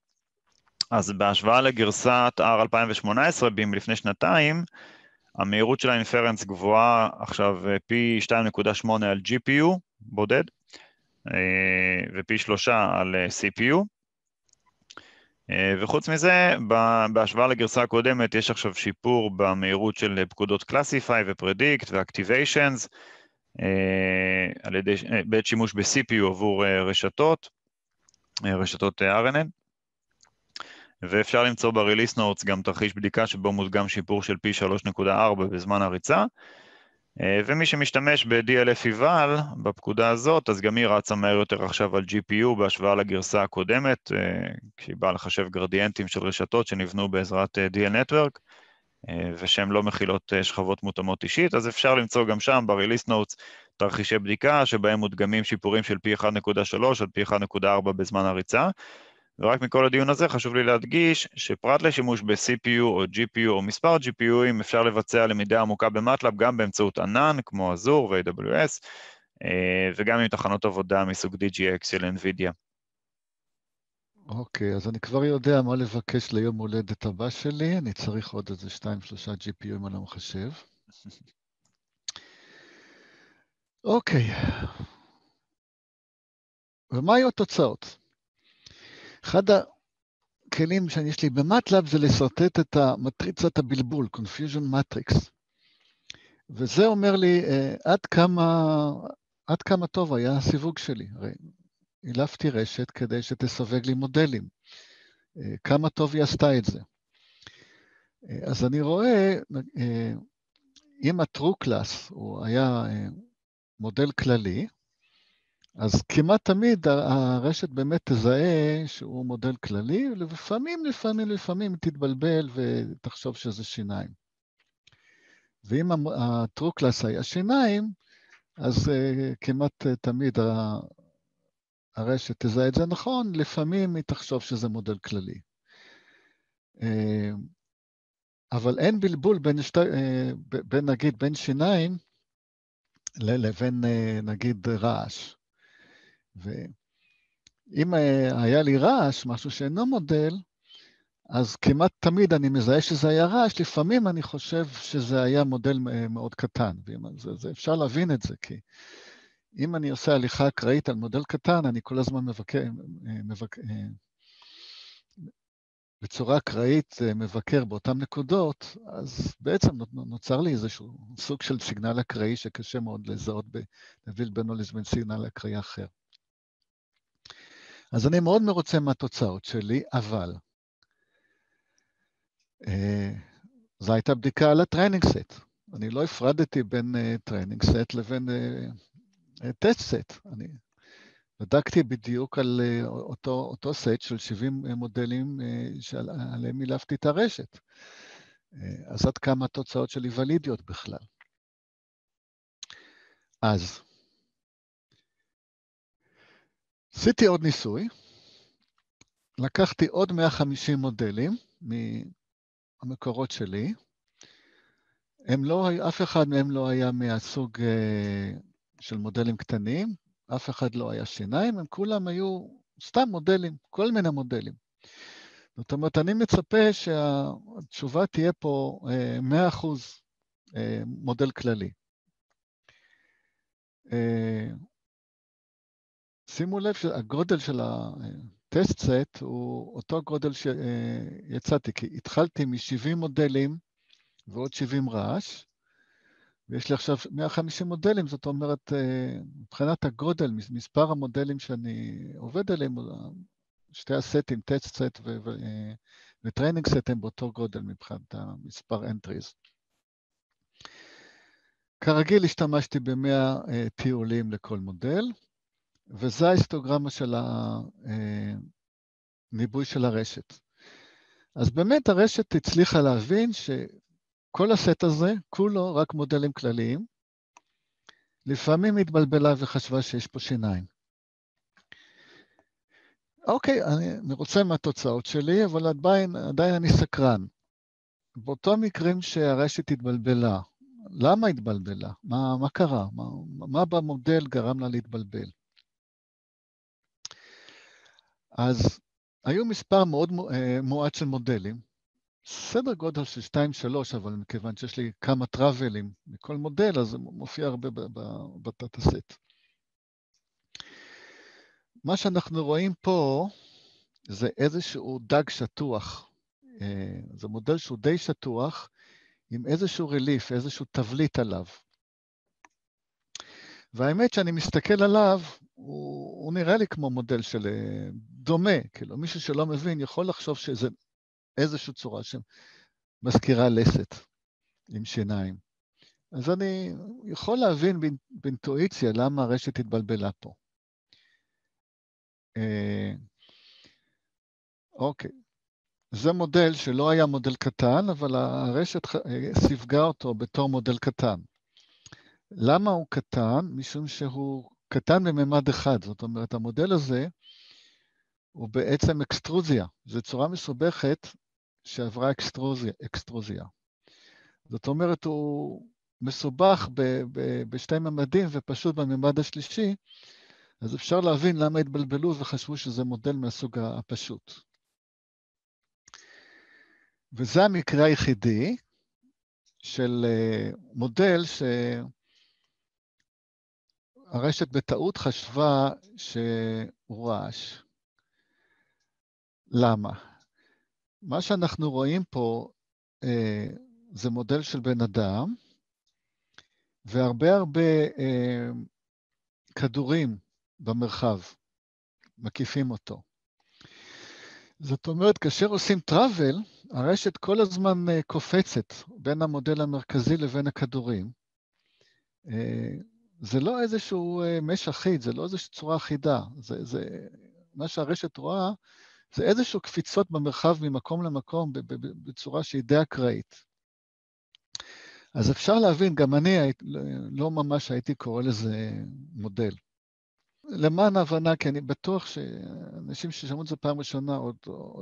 אז בהשוואה לגרסת R 2018 BIM לפני שנתיים, המהירות של האינפרנס גבוהה עכשיו אה, פי 2.8 על GPU בודד, אה, ופי 3 על אה, CPU. וחוץ מזה, בהשוואה לגרסה הקודמת, יש עכשיו שיפור במהירות של פקודות Classify ו-Predict ו-Activations, בעת שימוש ב-CPU עבור רשתות, רשתות RNN. ואפשר למצוא ב-release notes גם תרחיש בדיקה שבו מודגם שיפור של פי 3.4 בזמן הריצה, אה, ומי שמשתמש ב-DLF Eval בפקודה הזאת, אז גם היא רצה מהר יותר עכשיו על GPU בהשוואה לגרסה הקודמת, אה, כשהיא באה לחשב גרדיאנטים של רשתות שנבנו בעזרת אה, DL Network, ושהן לא מכילות שכבות מותאמות אישית, אז אפשר למצוא גם שם ב-release notes תרחישי בדיקה שבהם מודגמים שיפורים של פי 1.3 עד פי 1.4 בזמן הריצה. ורק מכל הדיון הזה חשוב לי להדגיש שפרט לשימוש ב-CPU או GPU או מספר GPUים, אפשר לבצע למידה עמוקה במטלאב גם באמצעות ענן, כמו אזור ו-AWS, אה, וגם עם תחנות עבודה מסוג DGX של NVIDIA. אוקיי, okay, אז אני כבר יודע מה לבקש ליום הולדת הבא שלי, אני צריך עוד איזה שתיים, שלושה GPU אם אני לא מחשב. אוקיי, okay. ומה היו התוצאות? אחד הכלים שיש לי במטלאב זה לשרטט את המטריצת הבלבול, Confusion Matrix. וזה אומר לי אה, עד כמה, עד כמה טוב היה הסיווג שלי. הרי הילפתי רשת כדי שתסווג לי מודלים. אה, כמה טוב היא עשתה את זה. אה, אז אני רואה, אם ה-true class הוא היה מודל כללי, אז כמעט תמיד הרשת באמת תזהה שהוא מודל כללי, ולפעמים, לפעמים, לפעמים תתבלבל ותחשוב שזה שיניים. ואם הטרוקלס היה שיניים, אז אה, כמעט תמיד הרשת תזהה את זה נכון, לפעמים היא תחשוב שזה מודל כללי. אה, אבל אין בלבול בין, שתי, אה, בין נגיד, בין שיניים לבין נגיד רעש. ואם אה, היה לי רעש, משהו שאינו מודל, אז כמעט תמיד אני מזהה שזה היה רעש, לפעמים אני חושב שזה היה מודל אה, מאוד קטן, זה, זה אפשר להבין את זה, כי אם אני עושה הליכה אקראית על מודל קטן, אני כל הזמן מבקר, אה, מבקר, בצורה אקראית מבקר באותן נקודות, אז בעצם נוצר לי איזשהו סוג של סיגנל אקראי שקשה מאוד לזהות, להבדיל בינו לבין סיגנל אקראי אחר. אז אני מאוד מרוצה מהתוצאות שלי, אבל Uh, זו הייתה בדיקה על הטריינינג סט. אני לא הפרדתי בין אה, טריינינג סט לבין אה, טסט uh, סט. Uh, אני בדקתי בדיוק על uh, אותו, אותו סט של 70 uh, מודלים uh, שעליהם הילפתי את הרשת. Uh, אז עד כמה התוצאות שלי ולידיות בכלל. אז עשיתי עוד ניסוי, לקחתי עוד 150 מודלים מהמקורות שלי, הם לא, אף אחד מהם לא היה מהסוג אה, של מודלים קטנים, אף אחד לא היה שיניים, הם כולם היו סתם מודלים, כל מיני מודלים. זאת אומרת, אני מצפה שהתשובה תהיה פה 100% אה, אה, מודל כללי. שימו לב שהגודל של הטסט סט הוא אותו גודל שיצאתי, כי התחלתי מ-70 מודלים ועוד 70 רעש, ויש לי עכשיו 150 מודלים, זאת אומרת, אה, מבחינת הגודל, מספר המודלים שאני עובד עליהם, אה, שתי הסטים, טסט סט אה, וטריינינג סט הם באותו גודל מבחינת המספר אנטריז. כרגיל השתמשתי במאה טיולים לכל מודל. וזה ההיסטוגרמה של הניבוי אה, של הרשת. אז באמת הרשת הצליחה להבין שכל הסט הזה, כולו רק מודלים כלליים. לפעמים התבלבלה וחשבה שיש פה שיניים. אוקיי, אני מרוצה מהתוצאות שלי, אבל עדיין, עדיין אני סקרן. באותו מקרים שהרשת התבלבלה, למה התבלבלה? מה, מה קרה? מה, מה במודל גרם לה להתבלבל? אז היו מספר מאוד אה, מועט של מודלים, סדר גודל של 2-3, אבל מכיוון שיש לי כמה טראבלים מכל מודל, אז זה מופיע הרבה בתת-הסט. מה שאנחנו רואים פה זה איזשהו דג שטוח. אה, זה מודל שהוא די שטוח, עם איזשהו רליף, איזשהו תבליט עליו. והאמת שאני מסתכל עליו, הוא, הוא נראה לי כמו מודל של אה, דומה, כאילו מישהו שלא מבין יכול לחשוב שזה איזושהי צורה שמזכירה לסת עם שיניים. אז אני יכול להבין באינטואיציה למה הרשת התבלבלה פה. אה, אוקיי, זה מודל שלא היה מודל קטן, אבל הרשת אה, סיווגה אותו בתור מודל קטן. למה הוא קטן? משום שהוא קטן בממד אחד. זאת אומרת, המודל הזה הוא בעצם אקסטרוזיה. זו צורה מסובכת שעברה אקסטרוזיה. אקסטרוזיה. זאת אומרת, הוא מסובך ב, ב, בשתי ממדים ופשוט בממד השלישי, אז אפשר להבין למה התבלבלו וחשבו שזה מודל מהסוג הפשוט. וזה המקרה היחידי של אה, מודל ש... הרשת בטעות חשבה שהוא רעש. למה? מה שאנחנו רואים פה אה, זה מודל של בן אדם, והרבה הרבה אה, כדורים במרחב מקיפים אותו. זאת אומרת, כאשר עושים טראבל, הרשת כל הזמן אה, קופצת בין המודל המרכזי לבין הכדורים. אה, זה לא איזשהו מש אה, אחיד, זה לא איזושהי צורה אחידה. זה, זה, מה שהרשת רואה זה איזשהו קפיצות במרחב ממקום למקום בצורה שהיא די אקראית. אז אפשר להבין, גם אני לא, לא ממש הייתי קורא לזה מודל. למען ההבנה, כי אני בטוח שאנשים ששמעו את זה פעם ראשונה עוד,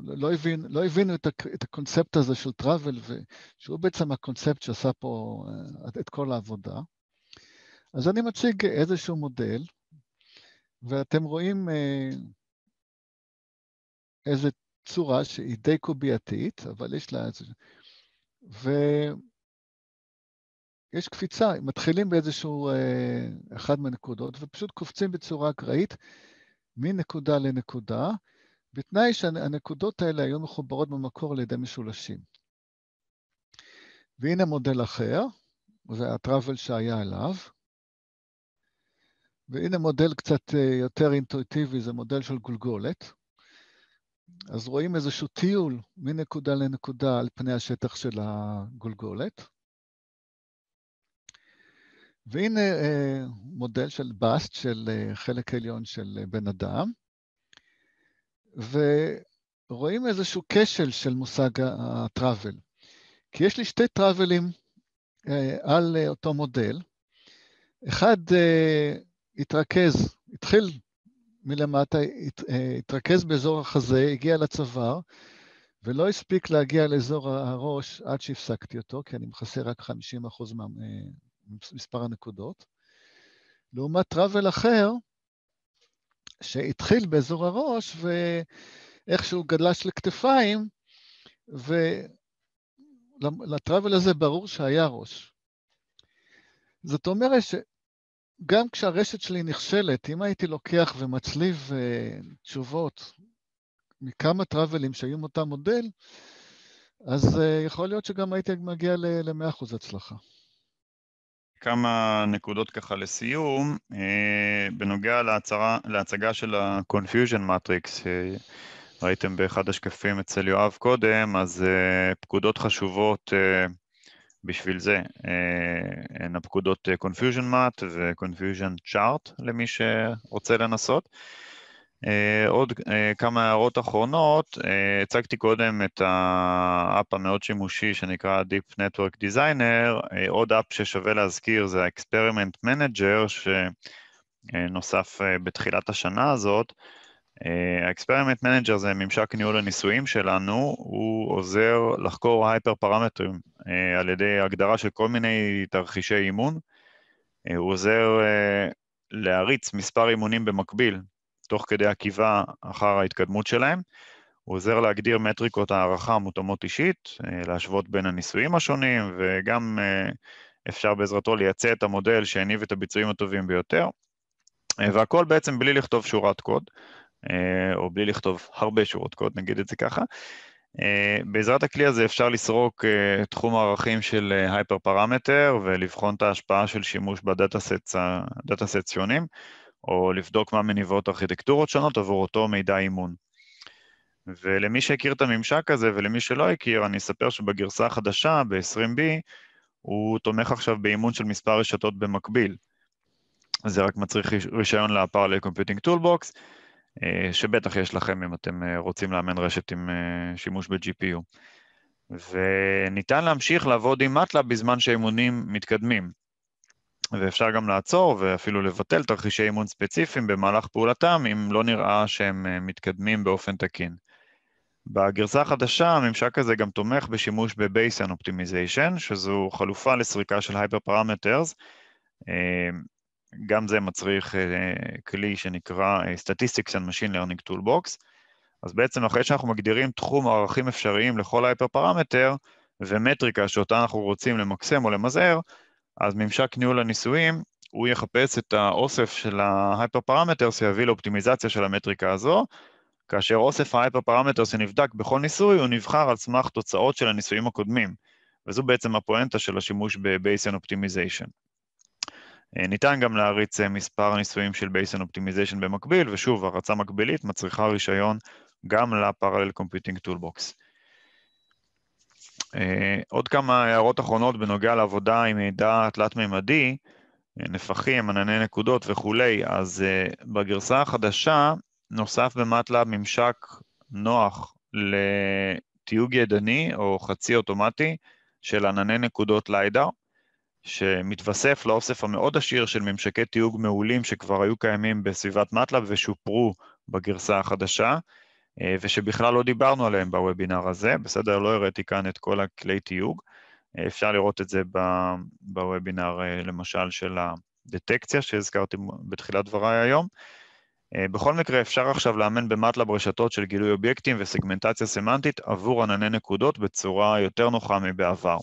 לא, הבין, לא הבינו את, הק, את הקונספט הזה של טראבל, שהוא בעצם הקונספט שעשה פה אה, את כל העבודה. אז אני מציג איזשהו מודל, ואתם רואים אה, איזו צורה שהיא די קובייתית, אבל יש לה איזה... ויש קפיצה, מתחילים באיזשהו אה, אחד מהנקודות, ופשוט קופצים בצורה אקראית מנקודה לנקודה, בתנאי שהנקודות האלה היו מחוברות במקור על ידי משולשים. והנה מודל אחר, זה הטראבל שהיה עליו, והנה מודל קצת אה, יותר אינטואיטיבי, זה מודל של גולגולת. אז רואים איזשהו טיול מנקודה לנקודה על פני השטח של הגולגולת. והנה אה, מודל של בסט, של אה, חלק עליון של אה, בן אדם, ורואים איזשהו כשל של מושג הטראבל. כי יש לי שתי טראבלים אה, על אה, אותו מודל. אחד התרכז, התחיל מלמטה, הת, אה, התרכז באזור החזה, הגיע לצוואר, ולא הספיק להגיע לאזור הראש עד שהפסקתי אותו, כי אני מכסה רק 50% ממספר אה, הנקודות. לעומת טראבל אחר, שהתחיל באזור הראש, ואיכשהו גלש לכתפיים, ולטראבל הזה ברור שהיה ראש. זאת אומרת ש... גם כשהרשת שלי נכשלת, אם הייתי לוקח ומצליב uh, תשובות מכמה טראבלים שהיו עם אותם מודל, אז uh, יכול להיות שגם הייתי מגיע ל-100% הצלחה. כמה נקודות ככה לסיום, uh, בנוגע להצרה, להצגה של ה-confusion matrix, uh, ראיתם באחד השקפים אצל יואב קודם, אז uh, פקודות חשובות uh, בשביל זה אה, הן הפקודות אה, Confusion Mat ו-Confusion Chart למי שרוצה לנסות. אה, עוד כמה הערות אחרונות, הצגתי קודם את האפ המאוד שימושי שנקרא Deep Network Designer, עוד אפ ששווה להזכיר זה ה-Experiment Manager שנוסף בתחילת השנה הזאת, ה-Experiment אה, Manager זה ממשק ניהול הניסויים שלנו, הוא עוזר לחקור הייפר פרמטרים אה, על ידי הגדרה של כל מיני תרחישי אימון. אה, הוא עוזר להריץ מספר אימונים במקביל, תוך כדי עקיבה אחר ההתקדמות שלהם. הוא עוזר להגדיר מטריקות הערכה מותאמות אישית, להשוות בין הניסויים השונים, וגם אפשר בעזרתו לייצא את המודל שהניב את הביצועים הטובים ביותר. והכל בעצם בלי לכתוב שורת קוד. אה, או בלי לכתוב הרבה שורות קוד, נגיד את זה ככה. אה, בעזרת הכלי הזה אפשר לסרוק אה, תחום הערכים של הייפר פרמטר ולבחון את ההשפעה של שימוש בדאטה סט שונים, או לבדוק מה מניבות ארכיטקטורות שונות עבור אותו מידע אימון. ולמי שהכיר את הממשק הזה ולמי שלא הכיר, אני אספר שבגרסה החדשה, ב-20B, הוא תומך עכשיו באימון של מספר רשתות במקביל. זה רק מצריך רישיון ל-Parallel טולבוקס, אה, שבטח יש לכם אם אתם אה, רוצים לאמן רשת עם אה, שימוש ב-GPU. וניתן להמשיך לעבוד עם מטלה בזמן שהאימונים מתקדמים. ואפשר גם לעצור ואפילו לבטל תרחישי אימון ספציפיים במהלך פעולתם אם לא נראה שהם מתקדמים באופן תקין. בגרסה החדשה הממשק הזה גם תומך בשימוש ב-Baseline Optimization, שזו חלופה לסריקה של Hyper Parameters, גם זה מצריך אה, כלי שנקרא אה, Statistics and Machine Learning Toolbox. אז בעצם אחרי אוקיי. שאנחנו מגדירים תחום ערכים אפשריים לכל ההיפר פרמטר ומטריקה שאותה אנחנו רוצים למקסם או למזער, אז ממשק ניהול הניסויים, הוא יחפש את האוסף של ההיפר פרמטר שיביא לאופטימיזציה של המטריקה הזו, כאשר אוסף ההיפר פרמטר שנבדק בכל ניסוי הוא נבחר על סמך תוצאות של הניסויים הקודמים, וזו בעצם הפואנטה של השימוש ב basion Optimization. אה, ניתן גם להריץ אה, מספר ניסויים של בייסן אופטימיזיישן במקביל, ושוב, הרצה מקבילית מצריכה רישיון גם לפרלל קומפיוטינג טולבוקס. עוד כמה הערות אחרונות בנוגע לעבודה עם מידע תלת מימדי אה, נפחים, ענני נקודות וכולי, אז בגרסה החדשה נוסף במטלאב ממשק נוח לתיוג ידני או חצי אוטומטי של ענני נקודות ליידר. שמתווסף לאוסף המאוד עשיר של ממשקי תיוג מעולים שכבר היו קיימים בסביבת מטלב ושופרו בגרסה החדשה, אה, ושבכלל לא דיברנו עליהם בוובינר הזה, בסדר? לא הראיתי כאן את כל הכלי תיוג. אה, אפשר לראות את זה בוובינר, אה, למשל, של הדטקציה שהזכרתי בתחילת דבריי היום. בכל מקרה, אפשר עכשיו לאמן במטלב רשתות של גילוי אובייקטים וסגמנטציה סמנטית עבור ענני נקודות בצורה יותר נוחה מבעבר.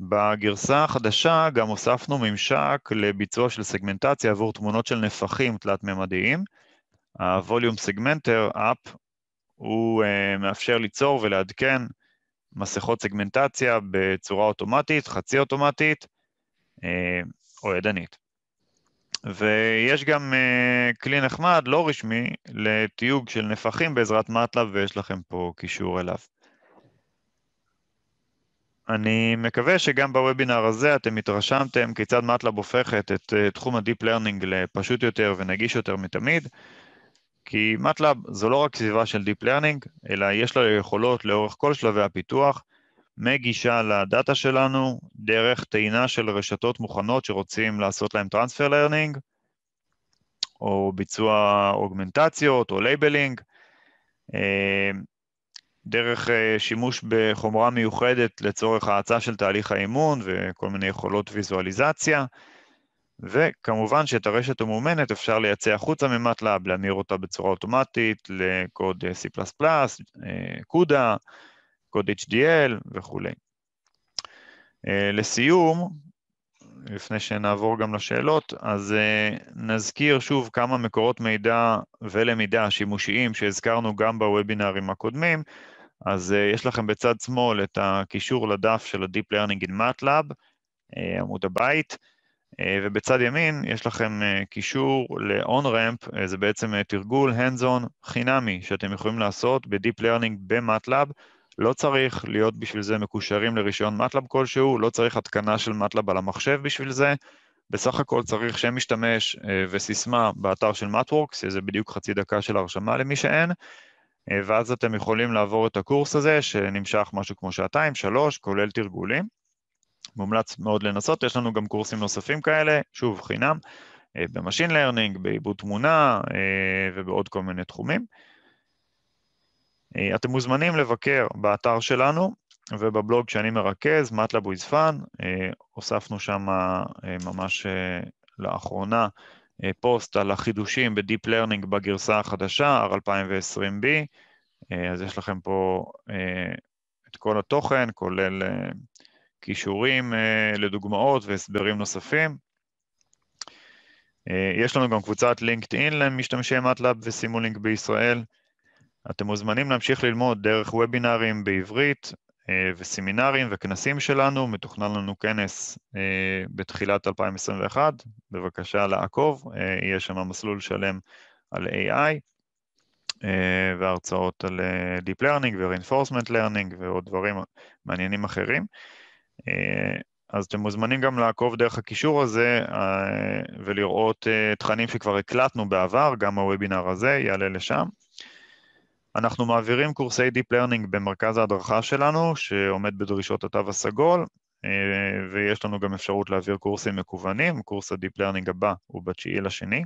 בגרסה החדשה גם הוספנו ממשק לביצוע של סגמנטציה עבור תמונות של נפחים תלת-ממדיים. הווליום סגמנטר, אפ, הוא uh, מאפשר ליצור ולעדכן מסכות סגמנטציה בצורה אוטומטית, חצי אוטומטית uh, או ידנית. ויש גם uh, כלי נחמד, לא רשמי, לתיוג של נפחים בעזרת מטלב, ויש לכם פה קישור אליו. אני מקווה שגם בוובינר הזה אתם התרשמתם כיצד מטלב הופכת את אה, תחום הדיפ לרנינג לפשוט יותר ונגיש יותר מתמיד, כי מטלב זו לא רק סביבה של דיפ לרנינג, אלא יש לה יכולות לאורך כל שלבי הפיתוח, מגישה לדאטה שלנו, דרך טעינה של רשתות מוכנות שרוצים לעשות להם טרנספר לרנינג, או ביצוע אוגמנטציות או לייבלינג, דרך אה, שימוש בחומרה מיוחדת לצורך האצה של תהליך האימון וכל מיני יכולות ויזואליזציה, וכמובן שאת הרשת המאומנת אפשר לייצא החוצה ממטלאב, להמיר אותה בצורה אוטומטית לקוד אה, C++, קודה, אה, קוד HDL וכולי. לסיום, לפני שנעבור גם לשאלות, אז נזכיר שוב כמה מקורות מידע ולמידה שימושיים שהזכרנו גם בוובינארים הקודמים, אז uh, יש לכם בצד שמאל את הקישור לדף של ה-Deep Learning in MATLAB, uh, אה, עמוד הבית, uh, ובצד ימין יש לכם uh, קישור ל-on-ramp, זה בעצם uh, תרגול hands-on חינמי שאתם יכולים לעשות ב-Deep Learning ב-MATLAB. לא צריך להיות בשביל זה מקושרים לרישיון MATLAB כלשהו, לא צריך התקנה של MATLAB על המחשב בשביל זה. בסך הכל צריך שם משתמש uh, וסיסמה באתר של MATWORKS, זה בדיוק חצי דקה של הרשמה למי שאין. אה, ואז אתם יכולים לעבור את הקורס הזה, שנמשך משהו כמו שעתיים, שלוש, כולל תרגולים. מומלץ מאוד לנסות, יש לנו גם קורסים נוספים כאלה, שוב, חינם, אה, במשין לרנינג, בעיבוד תמונה אה, ובעוד כל מיני תחומים. אתם מוזמנים לבקר באתר שלנו ובבלוג שאני מרכז, מטלב וויזפן, הוספנו שם ממש לאחרונה אה, פוסט על החידושים בדיפ לרנינג בגרסה החדשה, R2020B, אה, אז יש לכם פה אה, את כל התוכן, כולל כישורים לדוגמאות והסברים נוספים. יש לנו גם קבוצת לינקדאין למשתמשי מטלאב וסימולינק בישראל. אתם מוזמנים להמשיך ללמוד דרך וובינארים בעברית אה, וסמינרים וכנסים שלנו, מתוכנן לנו כנס אה, בתחילת 2021, בבקשה לעקוב, אה, יהיה שם מסלול שלם על AI והרצאות על Deep Learning ו-Reinforcement Learning ועוד דברים מעניינים אחרים. אז אתם מוזמנים גם לעקוב דרך הקישור הזה ולראות תכנים שכבר הקלטנו בעבר, גם הוובינר הזה יעלה לשם. אנחנו מעבירים קורסי Deep Learning במרכז ההדרכה שלנו, שעומד בדרישות התו הסגול, אה, ויש לנו גם אפשרות להעביר קורסים מקוונים, קורס ה-Deep Learning הבא הוא בתשיעי לשני.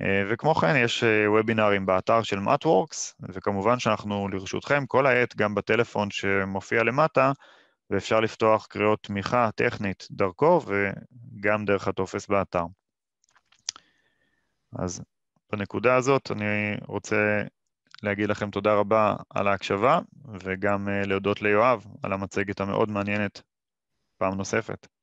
אה, וכמו כן, יש וובינארים אה, באתר של MatWorks, וכמובן שאנחנו לרשותכם כל העת, גם בטלפון שמופיע למטה, ואפשר לפתוח קריאות תמיכה טכנית דרכו וגם דרך הטופס באתר. אז בנקודה הזאת אני רוצה להגיד לכם תודה רבה על ההקשבה, וגם אה, להודות ליואב על המצגת המאוד מעניינת פעם נוספת.